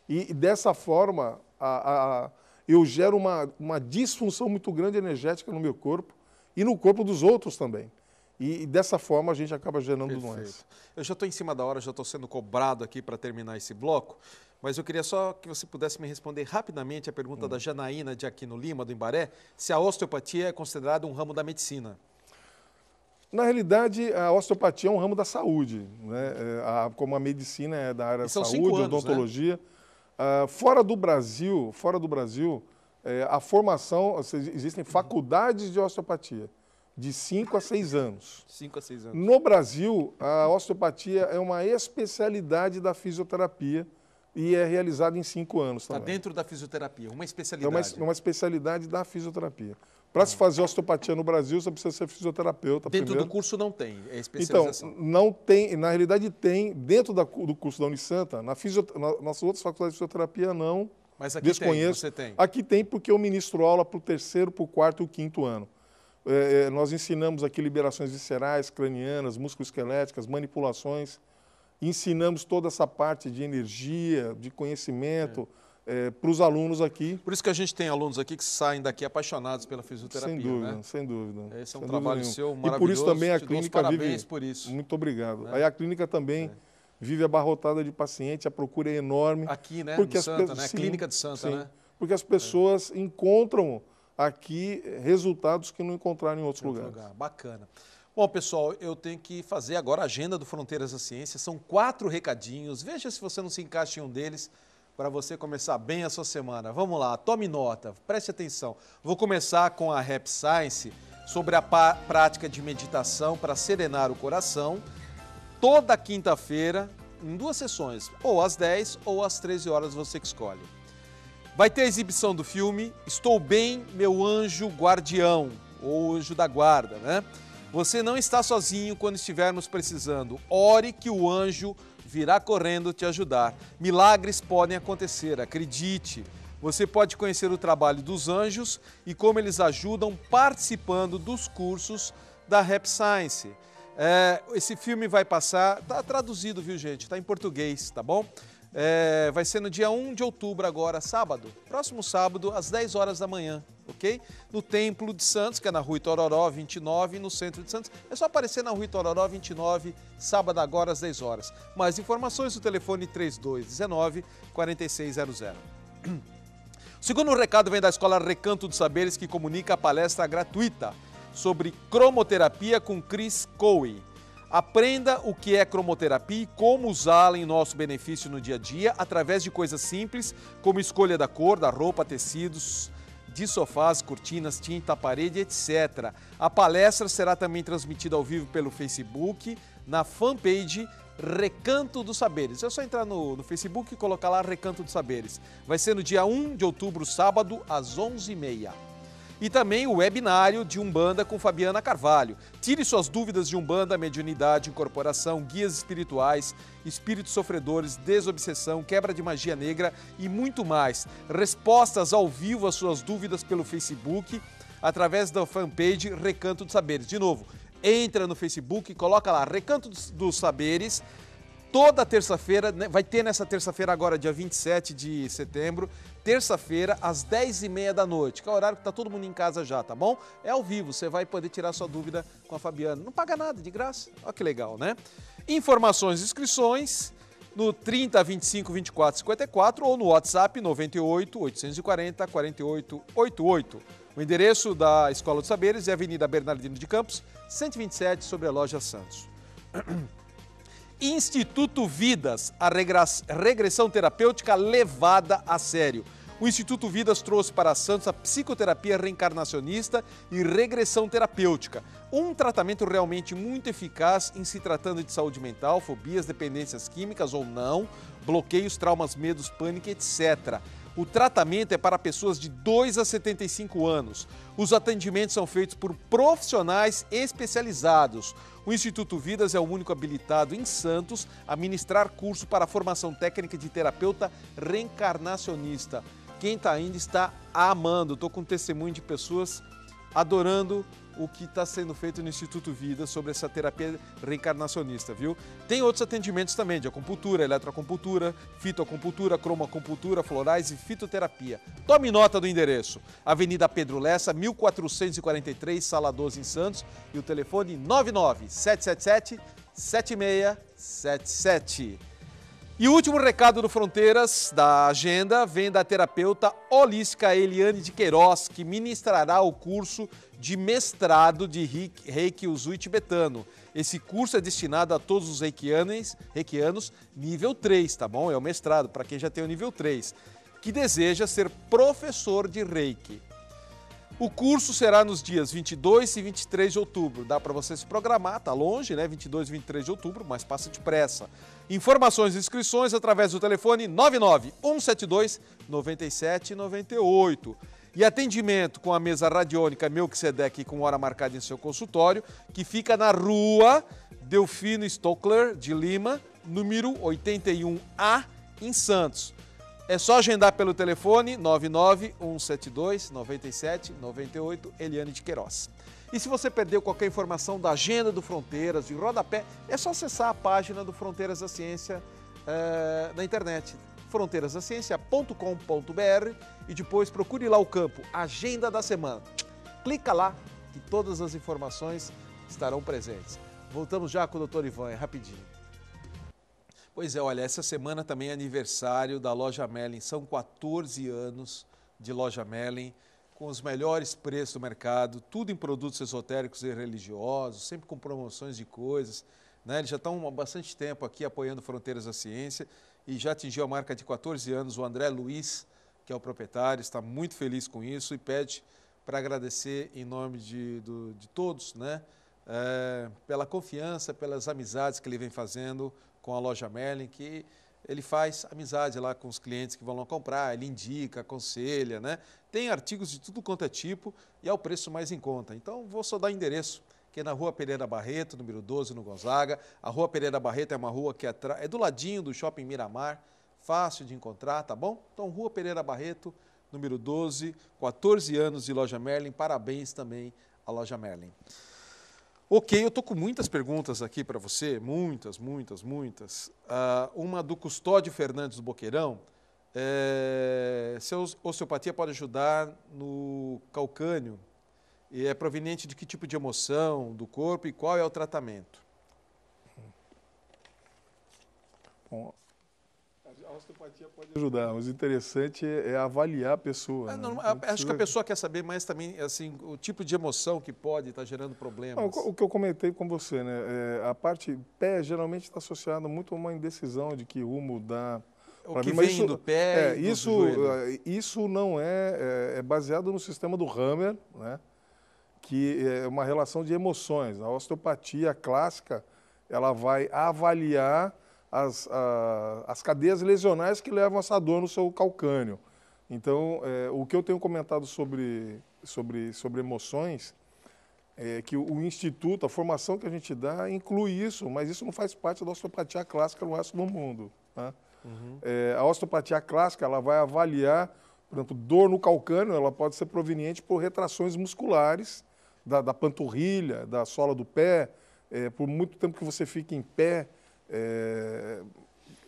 e, e dessa forma a, a, eu gero uma, uma disfunção muito grande energética no meu corpo e no corpo dos outros também. E, e dessa forma a gente acaba gerando doenças. Eu já estou em cima da hora, já estou sendo cobrado aqui para terminar esse bloco, mas eu queria só que você pudesse me responder rapidamente a pergunta hum. da Janaína de Aquino Lima, do Embaré, se a osteopatia é considerada um ramo da medicina. Na realidade, a osteopatia é um ramo da saúde, né? É, a, como a medicina é da área da saúde, anos, né? odontologia. Né? Ah, fora do Brasil, fora do Brasil, é, a formação, existem faculdades de osteopatia de 5 a 6 anos. 5 a 6 anos. No Brasil, a osteopatia é uma especialidade da fisioterapia e é realizada em 5 anos Está dentro da fisioterapia, uma especialidade. É uma, uma especialidade da fisioterapia. Para se fazer osteopatia no Brasil, você precisa ser fisioterapeuta. Dentro primeiro. do curso não tem é então, especialização? Então, não tem. Na realidade, tem dentro da, do curso da Unisanta. Na na, nas outras faculdades de fisioterapia, não. Mas aqui desconheço. tem, você tem? Aqui tem porque eu ministro aula para o terceiro, para o quarto e o quinto ano. É, é, nós ensinamos aqui liberações viscerais, cranianas, esqueléticas, manipulações. Ensinamos toda essa parte de energia, de conhecimento... É é, para os alunos aqui. Por isso que a gente tem alunos aqui que saem daqui apaixonados pela fisioterapia. Sem né? dúvida, né? sem dúvida. Esse é um trabalho nenhum. seu maravilhoso. E por isso também a clínica parabéns vive. Parabéns por isso. Muito obrigado. Né? Aí a clínica também. É. Vive abarrotada de paciente, a procura é enorme. Aqui, né? Porque no as Santa, né? Sim, Clínica de Santa, sim, né? Porque as pessoas encontram aqui resultados que não encontraram em outros outro lugares. Lugar. Bacana. Bom, pessoal, eu tenho que fazer agora a agenda do Fronteiras da Ciência. São quatro recadinhos. Veja se você não se encaixa em um deles para você começar bem a sua semana. Vamos lá, tome nota, preste atenção. Vou começar com a Rap Science sobre a prática de meditação para serenar o coração. Toda quinta-feira, em duas sessões, ou às 10 ou às 13 horas, você que escolhe. Vai ter a exibição do filme Estou Bem, Meu Anjo Guardião, ou Anjo da Guarda, né? Você não está sozinho quando estivermos precisando. Ore que o anjo virá correndo te ajudar. Milagres podem acontecer, acredite. Você pode conhecer o trabalho dos anjos e como eles ajudam participando dos cursos da Rap Science. É, esse filme vai passar, tá traduzido, viu gente? Tá em português, tá bom? É, vai ser no dia 1 de outubro agora, sábado. Próximo sábado, às 10 horas da manhã, no Templo de Santos, que é na Rua Itororó 29, no centro de Santos. É só aparecer na Rua Itororó 29, sábado agora às 10 horas. Mais informações no telefone 3219 4600. O segundo recado vem da Escola Recanto dos Saberes, que comunica a palestra gratuita sobre cromoterapia com Chris Cowie. Aprenda o que é cromoterapia e como usá-la em nosso benefício no dia a dia, através de coisas simples, como escolha da cor, da roupa, tecidos, de sofás, cortinas, tinta, parede, etc. A palestra será também transmitida ao vivo pelo Facebook, na fanpage Recanto dos Saberes. É só entrar no, no Facebook e colocar lá Recanto dos Saberes. Vai ser no dia 1 de outubro, sábado, às 11h30 e também o webinário de Umbanda com Fabiana Carvalho. Tire suas dúvidas de Umbanda, mediunidade, incorporação, guias espirituais, espíritos sofredores, desobsessão, quebra de magia negra e muito mais. Respostas ao vivo às suas dúvidas pelo Facebook, através da fanpage Recanto dos Saberes. De novo, entra no Facebook, coloca lá Recanto dos Saberes toda terça-feira, né, vai ter nessa terça-feira agora, dia 27 de setembro, terça-feira, às 10h30 da noite, que é o horário que está todo mundo em casa já, tá bom? É ao vivo, você vai poder tirar sua dúvida com a Fabiana. Não paga nada, de graça. Olha que legal, né? Informações e inscrições no 30 25 24 54 ou no WhatsApp 98 840 48 88. O endereço da Escola de Saberes é Avenida Bernardino de Campos, 127, sobre a loja Santos. <clears throat> Instituto Vidas, a regressão terapêutica levada a sério. O Instituto Vidas trouxe para Santos a psicoterapia reencarnacionista e regressão terapêutica, um tratamento realmente muito eficaz em se tratando de saúde mental, fobias, dependências químicas ou não, bloqueios, traumas, medos, pânico, etc. O tratamento é para pessoas de 2 a 75 anos. Os atendimentos são feitos por profissionais especializados. O Instituto Vidas é o único habilitado em Santos a ministrar curso para formação técnica de terapeuta reencarnacionista. Quem está indo está amando. Estou com testemunho de pessoas adorando o que está sendo feito no Instituto Vida sobre essa terapia reencarnacionista, viu? Tem outros atendimentos também, de acupuntura, eletroacupuntura, fitoacupuntura, cromacupuntura, florais e fitoterapia. Tome nota do endereço. Avenida Pedro Lessa, 1443, sala 12 em Santos, e o telefone 99777 7677. E o último recado do Fronteiras da agenda vem da terapeuta holística Eliane de Queiroz, que ministrará o curso de mestrado de Reiki Usui tibetano. Esse curso é destinado a todos os reikianos, reikianos nível 3, tá bom? É o mestrado, para quem já tem o nível 3, que deseja ser professor de Reiki. O curso será nos dias 22 e 23 de outubro. Dá para você se programar, tá longe, né? 22 e 23 de outubro, mas passa depressa. Informações e inscrições através do telefone 99 172 9798 e atendimento com a mesa radiônica Melquisedeque com hora marcada em seu consultório, que fica na rua Delfino Stockler de Lima, número 81A, em Santos. É só agendar pelo telefone 99172 9798 Eliane de Queiroz. E se você perdeu qualquer informação da agenda do Fronteiras, de rodapé, é só acessar a página do Fronteiras da Ciência é, na internet fronteirasaciência.com.br e depois procure lá o campo Agenda da Semana. Clica lá que todas as informações estarão presentes. Voltamos já com o doutor Ivan, é rapidinho. Pois é, olha, essa semana também é aniversário da Loja Mellen. São 14 anos de Loja Mellen, com os melhores preços do mercado, tudo em produtos esotéricos e religiosos, sempre com promoções de coisas. Né? Eles já estão há bastante tempo aqui apoiando Fronteiras da Ciência e já atingiu a marca de 14 anos. O André Luiz, que é o proprietário, está muito feliz com isso e pede para agradecer em nome de, do, de todos, né? É, pela confiança, pelas amizades que ele vem fazendo com a loja Merlin, que ele faz amizade lá com os clientes que vão lá comprar, ele indica, aconselha, né? Tem artigos de tudo quanto é tipo e ao é preço mais em conta. Então, vou só dar endereço que é na Rua Pereira Barreto, número 12, no Gonzaga. A Rua Pereira Barreto é uma rua que é, é do ladinho do Shopping Miramar, fácil de encontrar, tá bom? Então, Rua Pereira Barreto, número 12, 14 anos de Loja Merlin. Parabéns também à Loja Merlin. Ok, eu estou com muitas perguntas aqui para você, muitas, muitas, muitas. Uh, uma do Custódio Fernandes do Boqueirão. É, eh, se a osteopatia pode ajudar no calcânio, e é proveniente de que tipo de emoção, do corpo e qual é o tratamento? Bom, a osteopatia pode ajudar, mas o interessante é, é avaliar a pessoa. É, né? não é, Acho que a pessoa quer saber mais também assim, o tipo de emoção que pode estar gerando problemas. Não, o que eu comentei com você, né? É, a parte pé geralmente está associada muito a uma indecisão de que o dar. O que mim, vem isso, do pé. É, isso, do é, isso não é, é, baseado no sistema do Hammer, né? que é uma relação de emoções. A osteopatia clássica ela vai avaliar as, a, as cadeias lesionais que levam essa dor no seu calcânio. Então, é, o que eu tenho comentado sobre, sobre, sobre emoções é que o instituto, a formação que a gente dá, inclui isso, mas isso não faz parte da osteopatia clássica no resto do mundo. Né? Uhum. É, a osteopatia clássica ela vai avaliar, por exemplo, dor no calcânio, ela pode ser proveniente por retrações musculares da, da panturrilha, da sola do pé, é, por muito tempo que você fica em pé, é,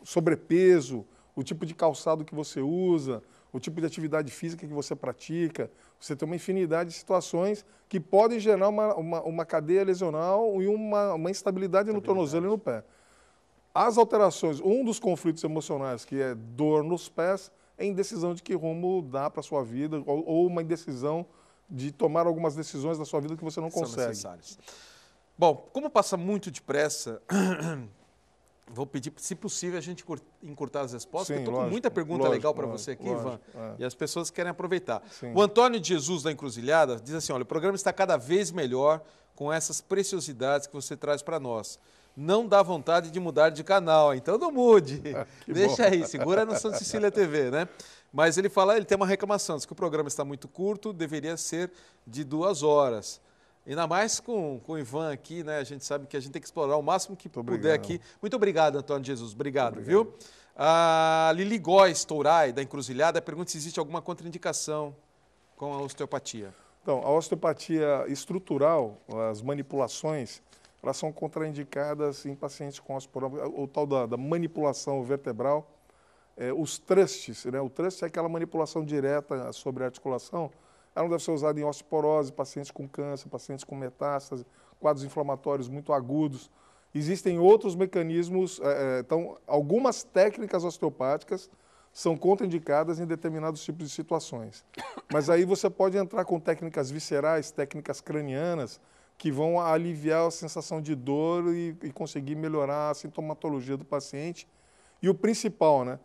sobrepeso, o tipo de calçado que você usa, o tipo de atividade física que você pratica. Você tem uma infinidade de situações que podem gerar uma, uma, uma cadeia lesional e uma, uma instabilidade, no tornozelo e no pé. As alterações, um dos conflitos emocionais, que é dor nos pés, é indecisão de que rumo dá para a sua vida, ou, ou uma indecisão de tomar algumas decisões da sua vida que você não consegue. São necessárias. Bom, como passa muito depressa, <coughs> vou pedir, se possível, a gente encurtar as respostas, Sim, porque estou com muita pergunta lógico, legal para você aqui, lógico, Ivan, é. e as pessoas querem aproveitar. Sim. O Antônio de Jesus da Encruzilhada diz assim: olha, o programa está cada vez melhor com essas preciosidades que você traz para nós não dá vontade de mudar de canal. Então não mude. Ah, <laughs> Deixa bom. aí, segura na Santa Cecília TV, né? Mas ele fala, ele tem uma reclamação, diz que o programa está muito curto, deveria ser de duas horas. Ainda mais com, com o Ivan aqui, né? A gente sabe que a gente tem que explorar o máximo que puder aqui. Muito obrigado, Antônio Jesus. Obrigado, obrigado. viu? A Lili Góes Tourai, da Encruzilhada, pergunta se existe alguma contraindicação com a osteopatia. Então, a osteopatia estrutural, as manipulações, elas são contraindicadas em pacientes com osteoporose, o tal da, da manipulação vertebral é, os trusts, né? O trust é aquela manipulação direta sobre a articulação. Ela não deve ser usada em osteoporose, pacientes com câncer, pacientes com metástase, quadros inflamatórios muito agudos. Existem outros mecanismos, é, é, então, algumas técnicas osteopáticas são contraindicadas em determinados tipos de situações. Mas aí você pode entrar com técnicas viscerais, técnicas cranianas, que vão aliviar a sensação de dor e, e conseguir melhorar a sintomatologia do paciente. E o principal, né?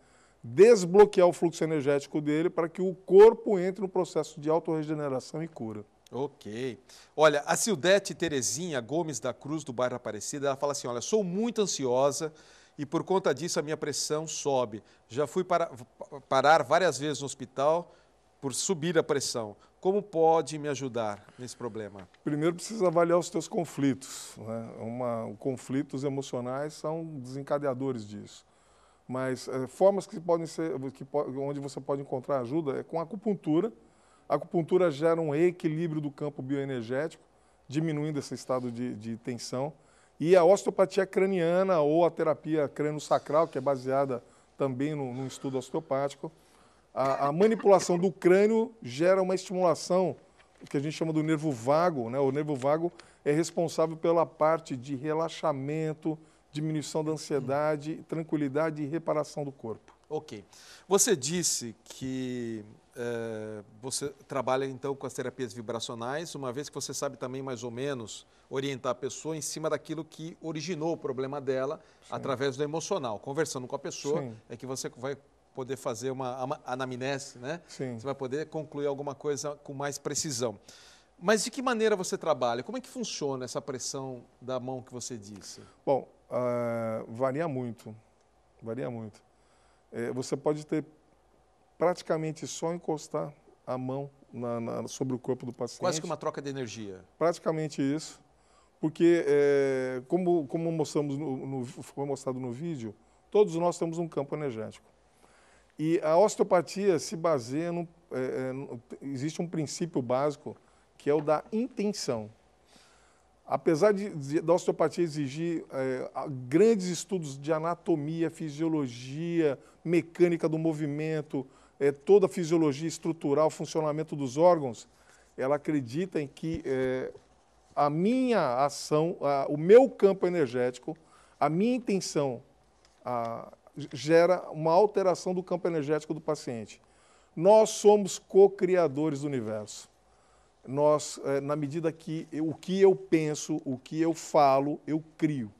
desbloquear o fluxo energético dele para que o corpo entre no processo de autorregeneração e cura. Ok. Olha, a Sildete Terezinha Gomes da Cruz, do bairro Aparecida, ela fala assim: olha, sou muito ansiosa e por conta disso a minha pressão sobe. Já fui para, parar várias vezes no hospital por subir a pressão. Como pode me ajudar nesse problema? Primeiro precisa avaliar os teus conflitos. Né? Uma, conflitos emocionais são desencadeadores disso. Mas é, formas que podem ser, que onde você pode encontrar ajuda é com acupuntura. A acupuntura gera um equilíbrio do campo bioenergético, diminuindo esse estado de, de tensão. E a osteopatia craniana ou a terapia crânio-sacral, que é baseada também no, no estudo osteopático. A, a, manipulação do crânio gera uma estimulação que a gente chama do nervo vago, né? O nervo vago é responsável pela parte de relaxamento, diminuição da ansiedade, tranquilidade e reparação do corpo. Ok. Você disse que é, você trabalha então com as terapias vibracionais, uma vez que você sabe também mais ou menos orientar a pessoa em cima daquilo que originou o problema dela Sim. através do emocional. Conversando com a pessoa Sim. é que você vai poder fazer uma, uma anamnese, né? Sim. Você vai poder concluir alguma coisa com mais precisão. Mas de que maneira você trabalha? Como é que funciona essa pressão da mão que você disse? Bom, ah, varia muito, varia muito. É, você pode ter praticamente só encostar a mão na, na, sobre o corpo do paciente. Quase que uma troca de energia. Praticamente isso, porque é, como, como mostramos no, no, foi mostrado no vídeo, todos nós temos um campo energético. E a osteopatia se baseia, no, é, é existe um princípio básico que é o da intenção. Apesar de, de, da osteopatia exigir é, grandes estudos de anatomia, fisiologia, mecânica do movimento, é, toda a fisiologia estrutural, funcionamento dos órgãos, ela acredita em que é, a minha ação, a, o meu campo energético, a minha intenção a, gera uma alteração do campo energético do paciente. Nós somos co-criadores do universo nós, eh, na medida que eu, o que eu penso, o que eu falo, eu crio.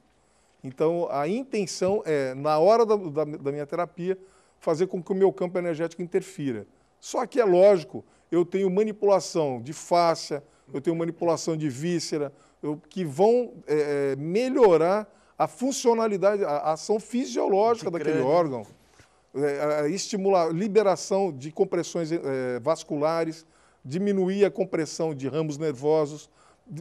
Então, a intenção é, na hora da, da, da, minha terapia, fazer com que o meu campo energético interfira. Só que é lógico, eu tenho manipulação de fáscia, eu tenho manipulação de víscera, eu, que vão é, melhorar a funcionalidade, a ação fisiológica de daquele órgão, é, estimular liberação de compressões é, vasculares diminuir a compressão de ramos nervosos,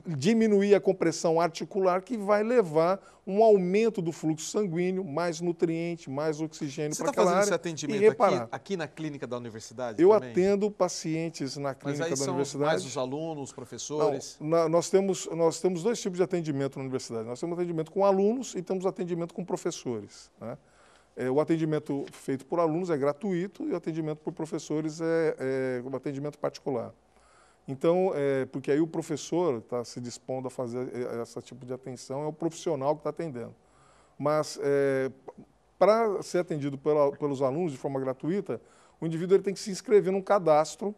diminuir a compressão articular, que vai levar um aumento do fluxo sanguíneo, mais nutriente, mais oxigênio para tá aquela área. Você está fazendo esse atendimento aqui, aqui, na clínica da universidade? Eu também? atendo pacientes na clínica da são universidade. mais os alunos, os professores? Não, na, nós, temos, nós temos dois tipos de atendimento na universidade. Nós temos atendimento com alunos e temos atendimento com professores. Né? É, o atendimento feito por alunos é gratuito e o atendimento por professores é, é um atendimento particular. Então, é, porque aí o professor está se dispondo a fazer é, esse tipo de atenção, é o profissional que está atendendo. Mas, é, para ser atendido pela, pelos alunos de forma gratuita, o indivíduo ele tem que se inscrever num cadastro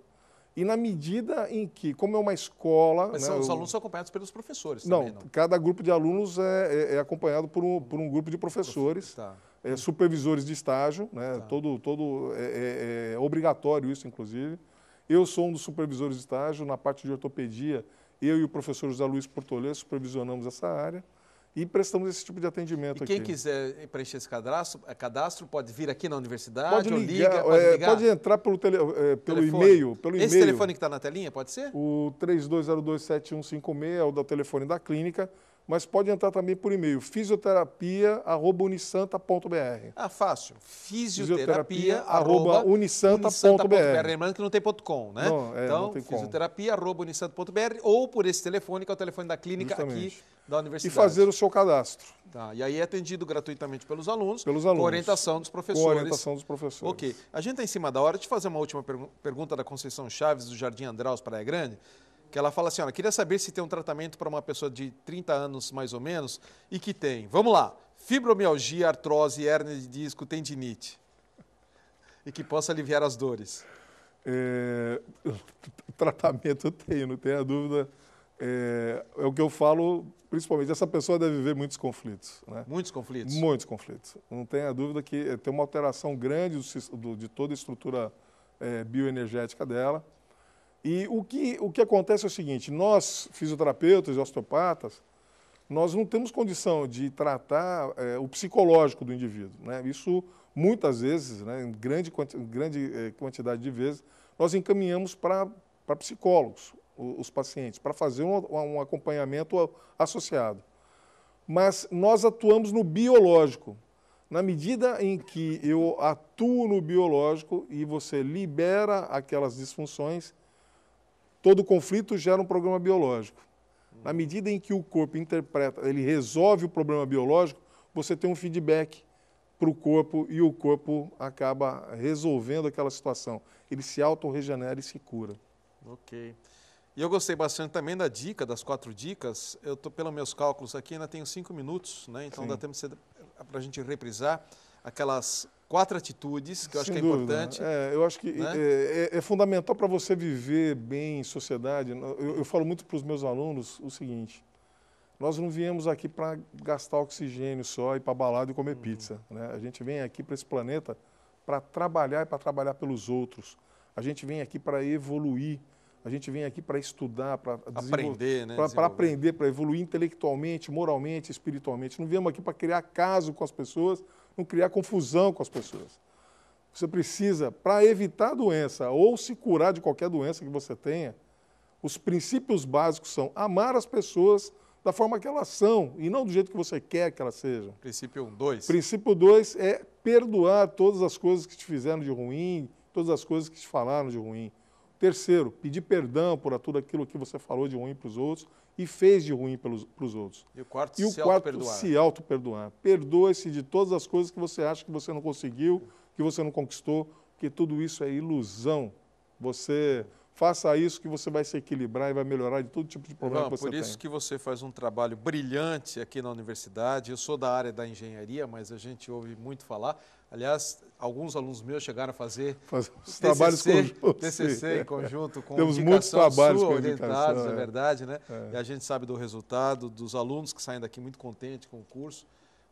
e na medida em que, como é uma escola... Mas né, são, os eu, alunos são acompanhados pelos professores não, também, não? cada grupo de alunos é, é, é acompanhado por um, por um grupo de professores. Tá é, supervisores de estágio, né? Tá. todo, todo é, é, é, obrigatório isso, inclusive. Eu sou um dos supervisores de estágio, na parte de ortopedia, eu e o professor José Luiz Portolê supervisionamos essa área e prestamos esse tipo de atendimento e quem aqui. quiser preencher esse cadastro, é, cadastro pode vir aqui na universidade pode ligar, liga, pode, é, ligar. pode, entrar pelo, tele, é, pelo e-mail. Pelo esse telefone que está na telinha, pode ser? O 32027156 é o da telefone da clínica mas pode entrar também por e-mail, fisioterapia.unisanta.br. Ah, fácil. Fisioterapia.unisanta.br. Lembrando que não tem ponto .com, né? Não, é, então, fisioterapia.unisanta.br ou por esse telefone, que é o telefone da clínica Justamente. aqui da universidade. E fazer o seu cadastro. Tá, e aí é atendido gratuitamente pelos alunos, pelos alunos. com orientação dos professores. Com orientação dos professores. Ok. A gente está em cima da hora. Deixa eu fazer uma última pergunta da Conceição Chaves, do Jardim Andraus, Praia Grande que ela fala assim, olha, queria saber se tem um tratamento para uma pessoa de 30 anos mais ou menos e que tem. Vamos lá, fibromialgia, artrose, hérnia de disco, tendinite e que possa aliviar as dores. É, <laughs> tratamento tem, não tenha dúvida. É, é, o que eu falo, principalmente, essa pessoa deve viver muitos conflitos. Né? Muitos conflitos? Muitos conflitos. Não tenha dúvida que é, tem uma alteração grande do, do, de toda a estrutura é, bioenergética dela. E o que, o que acontece é o seguinte, nós, fisioterapeutas e osteopatas, nós não temos condição de tratar é, o psicológico do indivíduo. Né? Isso, muitas vezes, né, em grande, grande é, quantidade de vezes, nós encaminhamos para psicólogos, os, os pacientes, para fazer um, um acompanhamento associado. Mas nós atuamos no biológico. Na medida em que eu atuo no biológico e você libera aquelas disfunções, Todo conflito gera um problema biológico. Na medida em que o corpo interpreta, ele resolve o problema biológico, você tem um feedback para o corpo e o corpo acaba resolvendo aquela situação. Ele se auto-regenera e se cura. Ok. E eu gostei bastante também da dica, das quatro dicas. Eu estou, pelos meus cálculos aqui, ainda tenho cinco minutos, né? Então Sim. dá tempo para a gente reprisar aquelas quatro atitudes que eu Sem acho que é importante. É, eu acho que né? é, é, é, fundamental para você viver bem em sociedade. Eu, eu falo muito para os meus alunos o seguinte: nós não viemos aqui para gastar oxigênio só e para balada e comer uhum. pizza. Né? A gente vem aqui para esse planeta para trabalhar e para trabalhar pelos outros. A gente vem aqui para evoluir. A gente vem aqui para estudar, para aprender, né? Para aprender, para evoluir intelectualmente, moralmente, espiritualmente. Não viemos aqui para criar caso com as pessoas não criar confusão com as pessoas. Você precisa, para evitar a doença ou se curar de qualquer doença que você tenha, os princípios básicos são amar as pessoas da forma que elas são e não do jeito que você quer que elas sejam. Princípio 1, 2. Princípio 2 é perdoar todas as coisas que te fizeram de ruim, todas as coisas que te falaram de ruim. Terceiro, pedir perdão por tudo aquilo que você falou de ruim para os outros e fez de ruim para os outros. E o quarto, e o se, quarto auto se auto perdoar. Perdoe-se de todas as coisas que você acha que você não conseguiu, que você não conquistou, porque tudo isso é ilusão. Você faça isso que você vai se equilibrar e vai melhorar de todo tipo de problema não, que você tem. Por isso tem. que você faz um trabalho brilhante aqui na universidade. Eu sou da área da engenharia, mas a gente ouve muito falar. Aliás, alguns alunos meus chegaram a fazer, os TCC, trabalhos conjuntos, TCC em é. conjunto com Temos muitos trabalhos sua, orientados, é. é verdade, né? É. E a gente sabe do resultado dos alunos que saem daqui muito contentes com o curso,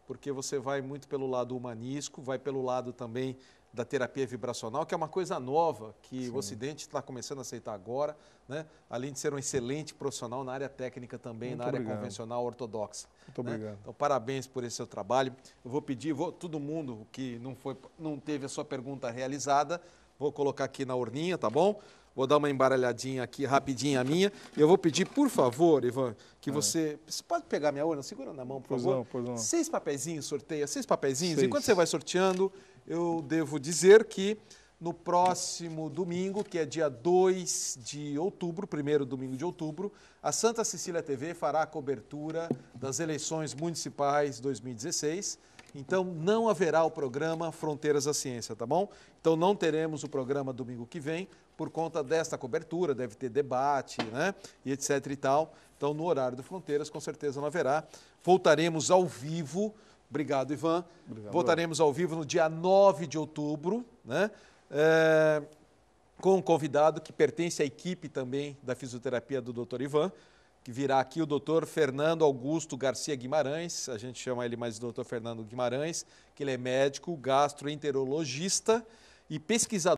porque você vai muito pelo lado humanístico, vai pelo lado também da terapia vibracional, que é uma coisa nova que Sim. o Ocidente está começando a aceitar agora, né? além de ser um excelente profissional na área técnica também, Muito na área convencional ortodoxa. Muito né? obrigado. Então, parabéns por esse seu trabalho. Eu vou pedir, vou, todo mundo que não, foi, não teve a sua pergunta realizada, vou colocar aqui na urninha, tá bom? Vou dar uma embaralhadinha aqui, rapidinha a minha. Eu vou pedir, por favor, Ivan, que é. você. Você pode pegar minha urna? Segura na mão, por pois favor. Não, pois não. Seis papezinhos, sorteia, seis papezinhos. Enquanto você vai sorteando, eu devo dizer que no próximo domingo, que é dia 2 de outubro, primeiro domingo de outubro, a Santa Cecília TV fará a cobertura das eleições municipais 2016. Então não haverá o programa Fronteiras da Ciência, tá bom? Então não teremos o programa domingo que vem por conta desta cobertura, deve ter debate, né? E etc e tal. Então no horário do Fronteiras com certeza não haverá. Voltaremos ao vivo Obrigado, Ivan. Obrigado. Voltaremos ao vivo no dia 9 de outubro, né? É, com um convidado que pertence à equipe também da fisioterapia do Dr. Ivan, que virá aqui o Dr. Fernando Augusto Garcia Guimarães, a gente chama ele mais Dr. Fernando Guimarães, que ele é médico, gastroenterologista e pesquisador